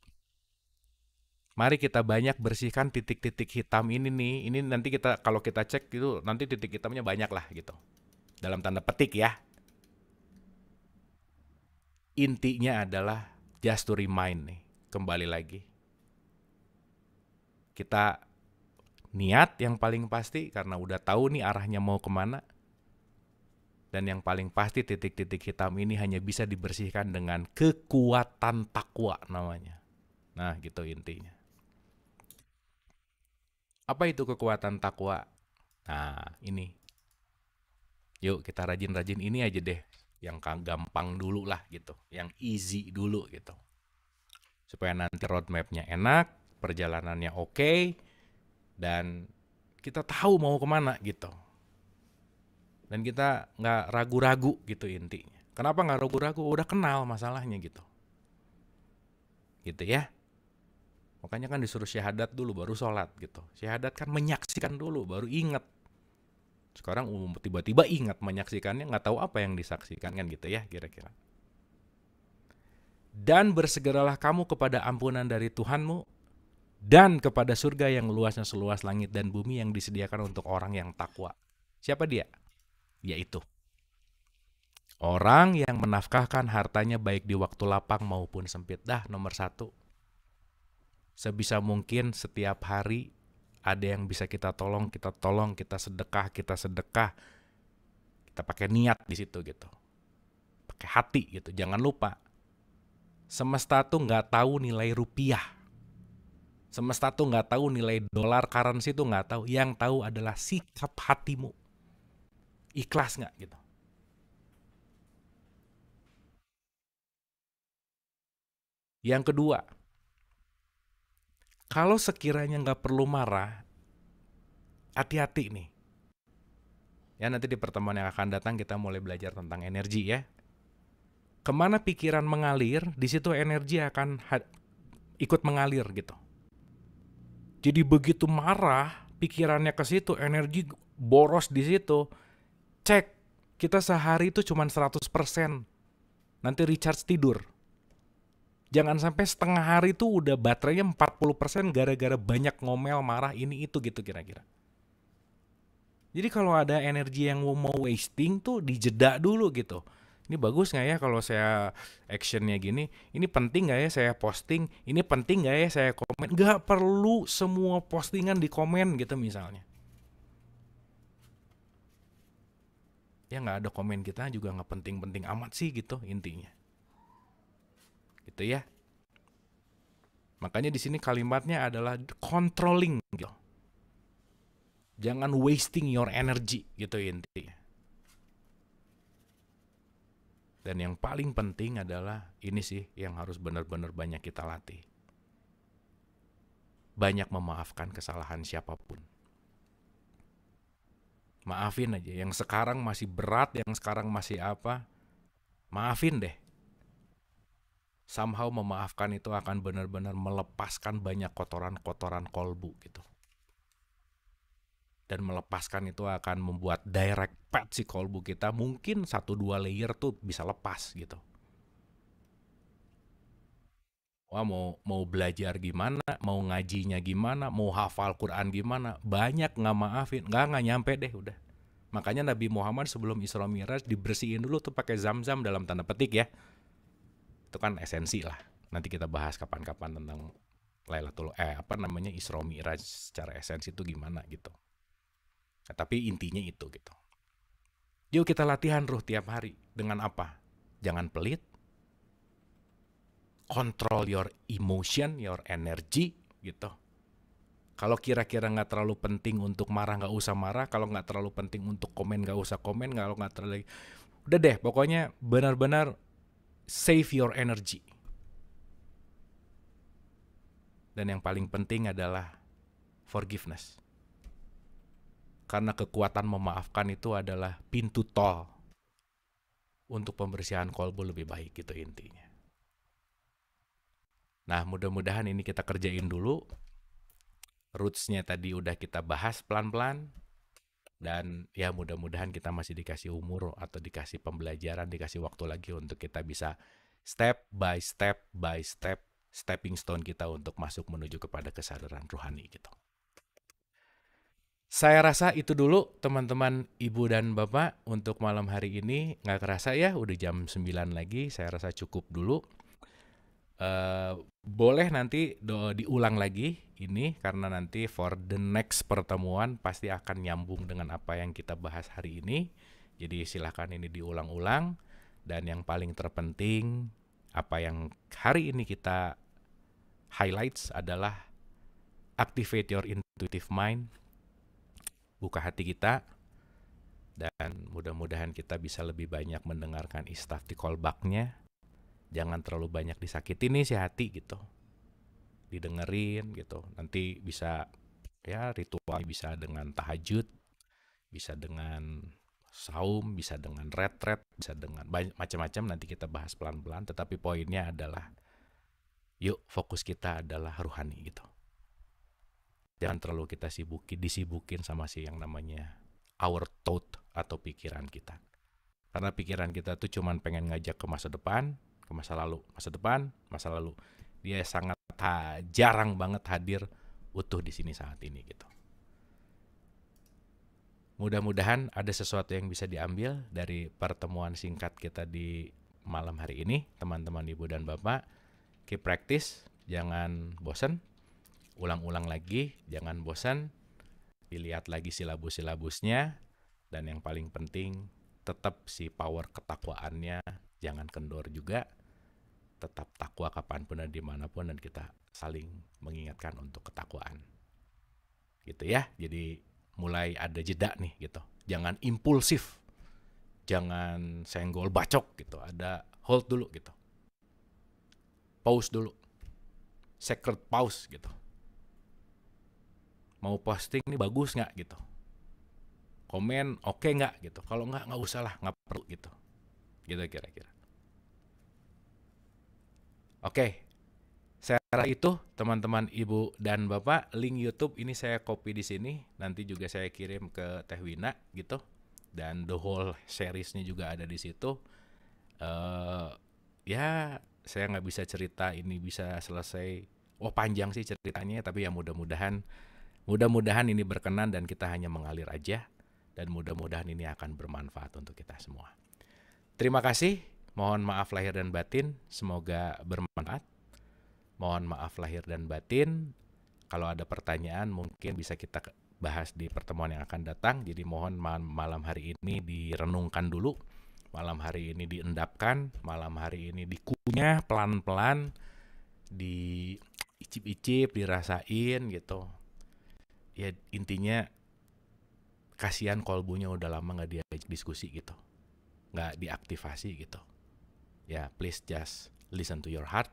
mari kita banyak bersihkan titik-titik hitam ini nih. Ini nanti kita kalau kita cek itu nanti titik hitamnya banyak lah gitu. Dalam tanda petik ya. Intinya adalah just to remind nih, kembali lagi kita niat yang paling pasti karena udah tahu nih arahnya mau kemana dan yang paling pasti titik-titik hitam ini hanya bisa dibersihkan dengan kekuatan takwa namanya. Nah, gitu intinya. Apa itu kekuatan takwa? Nah, ini. Yuk kita rajin-rajin ini aja deh. Yang gampang dulu lah gitu. Yang easy dulu gitu. Supaya nanti roadmapnya enak, perjalanannya oke okay, dan kita tahu mau kemana gitu dan kita nggak ragu-ragu gitu intinya kenapa nggak ragu-ragu udah kenal masalahnya gitu gitu ya makanya kan disuruh syahadat dulu baru sholat gitu syahadat kan menyaksikan dulu baru ingat sekarang umum tiba-tiba ingat menyaksikannya nggak tahu apa yang disaksikan kan gitu ya kira-kira dan bersegeralah kamu kepada ampunan dari Tuhanmu dan kepada surga yang luasnya seluas langit dan bumi yang disediakan untuk orang yang takwa. Siapa dia? Yaitu orang yang menafkahkan hartanya baik di waktu lapang maupun sempit. Dah nomor satu. Sebisa mungkin setiap hari ada yang bisa kita tolong, kita tolong, kita sedekah, kita sedekah. Kita pakai niat di situ gitu. Pakai hati gitu, jangan lupa. Semesta tuh nggak tahu nilai rupiah Semesta tuh nggak tahu nilai dolar currency tuh nggak tahu. Yang tahu adalah sikap hatimu. Ikhlas nggak gitu. Yang kedua, kalau sekiranya nggak perlu marah, hati-hati nih. Ya nanti di pertemuan yang akan datang kita mulai belajar tentang energi ya. Kemana pikiran mengalir, di situ energi akan ikut mengalir gitu jadi begitu marah pikirannya ke situ energi boros di situ cek kita sehari itu cuma 100% nanti recharge tidur jangan sampai setengah hari itu udah baterainya 40% gara-gara banyak ngomel marah ini itu gitu kira-kira jadi kalau ada energi yang mau wasting tuh dijeda dulu gitu ini bagus nggak ya kalau saya actionnya gini ini penting nggak ya saya posting ini penting nggak ya saya komen nggak perlu semua postingan di komen gitu misalnya ya nggak ada komen kita juga nggak penting-penting amat sih gitu intinya gitu ya makanya di sini kalimatnya adalah controlling gitu jangan wasting your energy gitu intinya dan yang paling penting adalah ini sih yang harus benar-benar banyak kita latih. Banyak memaafkan kesalahan siapapun. Maafin aja yang sekarang masih berat, yang sekarang masih apa? Maafin deh. Somehow memaafkan itu akan benar-benar melepaskan banyak kotoran-kotoran kolbu gitu dan melepaskan itu akan membuat direct pad si kolbu kita mungkin satu dua layer tuh bisa lepas gitu. Wah mau mau belajar gimana, mau ngajinya gimana, mau hafal Quran gimana, banyak nggak maafin, nggak nggak nyampe deh udah. Makanya Nabi Muhammad sebelum Isra Miraj dibersihin dulu tuh pakai zam-zam dalam tanda petik ya. Itu kan esensi lah. Nanti kita bahas kapan-kapan tentang Lailatul eh apa namanya Isra Miraj secara esensi itu gimana gitu. Nah, tapi intinya itu gitu. Yuk kita latihan ruh tiap hari. Dengan apa? Jangan pelit. Control your emotion, your energy gitu. Kalau kira-kira nggak terlalu penting untuk marah nggak usah marah. Kalau nggak terlalu penting untuk komen nggak usah komen. Kalau nggak terlalu udah deh pokoknya benar-benar save your energy. Dan yang paling penting adalah forgiveness karena kekuatan memaafkan itu adalah pintu tol untuk pembersihan kolbu lebih baik gitu intinya. Nah mudah-mudahan ini kita kerjain dulu. Rootsnya tadi udah kita bahas pelan-pelan. Dan ya mudah-mudahan kita masih dikasih umur atau dikasih pembelajaran, dikasih waktu lagi untuk kita bisa step by step by step stepping stone kita untuk masuk menuju kepada kesadaran rohani gitu. Saya rasa itu dulu teman-teman ibu dan bapak untuk malam hari ini. Nggak kerasa ya udah jam 9 lagi. Saya rasa cukup dulu. Uh, boleh nanti do diulang lagi ini karena nanti for the next pertemuan pasti akan nyambung dengan apa yang kita bahas hari ini. Jadi silahkan ini diulang-ulang. Dan yang paling terpenting apa yang hari ini kita highlights adalah activate your intuitive mind buka hati kita dan mudah-mudahan kita bisa lebih banyak mendengarkan istafti kolbaknya jangan terlalu banyak disakiti nih si hati gitu didengerin gitu nanti bisa ya ritual bisa dengan tahajud bisa dengan saum bisa dengan retret bisa dengan macam-macam nanti kita bahas pelan-pelan tetapi poinnya adalah yuk fokus kita adalah ruhani gitu jangan terlalu kita sibuki disibukin sama si yang namanya our thought atau pikiran kita karena pikiran kita tuh cuman pengen ngajak ke masa depan ke masa lalu masa depan masa lalu dia sangat ha, jarang banget hadir utuh di sini saat ini gitu mudah-mudahan ada sesuatu yang bisa diambil dari pertemuan singkat kita di malam hari ini teman-teman ibu dan bapak keep practice jangan bosen ulang-ulang lagi, jangan bosan, dilihat lagi silabus-silabusnya, dan yang paling penting tetap si power ketakwaannya jangan kendor juga, tetap takwa kapanpun dan dimanapun dan kita saling mengingatkan untuk ketakwaan. Gitu ya, jadi mulai ada jeda nih gitu. Jangan impulsif, jangan senggol bacok gitu, ada hold dulu gitu. Pause dulu, secret pause gitu mau posting ini bagus nggak gitu komen oke okay nggak gitu kalau nggak nggak usah lah nggak perlu gitu gitu kira-kira oke okay. saya rasa itu teman-teman ibu dan bapak link YouTube ini saya copy di sini nanti juga saya kirim ke Teh Wina gitu dan the whole seriesnya juga ada di situ uh, ya saya nggak bisa cerita ini bisa selesai Oh panjang sih ceritanya tapi ya mudah-mudahan Mudah-mudahan ini berkenan dan kita hanya mengalir aja dan mudah-mudahan ini akan bermanfaat untuk kita semua. Terima kasih, mohon maaf lahir dan batin, semoga bermanfaat. Mohon maaf lahir dan batin. Kalau ada pertanyaan mungkin bisa kita bahas di pertemuan yang akan datang. Jadi mohon malam hari ini direnungkan dulu. Malam hari ini diendapkan, malam hari ini dikunyah pelan-pelan, diicip-icip, dirasain gitu ya intinya kasihan kolbunya udah lama nggak diajak diskusi gitu nggak diaktifasi gitu ya yeah, please just listen to your heart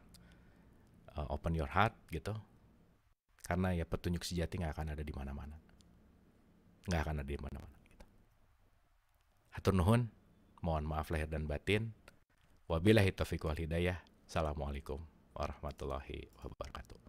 uh, open your heart gitu karena ya petunjuk sejati nggak akan ada di mana-mana nggak akan ada di mana-mana gitu. hatur nuhun mohon maaf lahir dan batin wabillahi taufiq wal hidayah assalamualaikum warahmatullahi wabarakatuh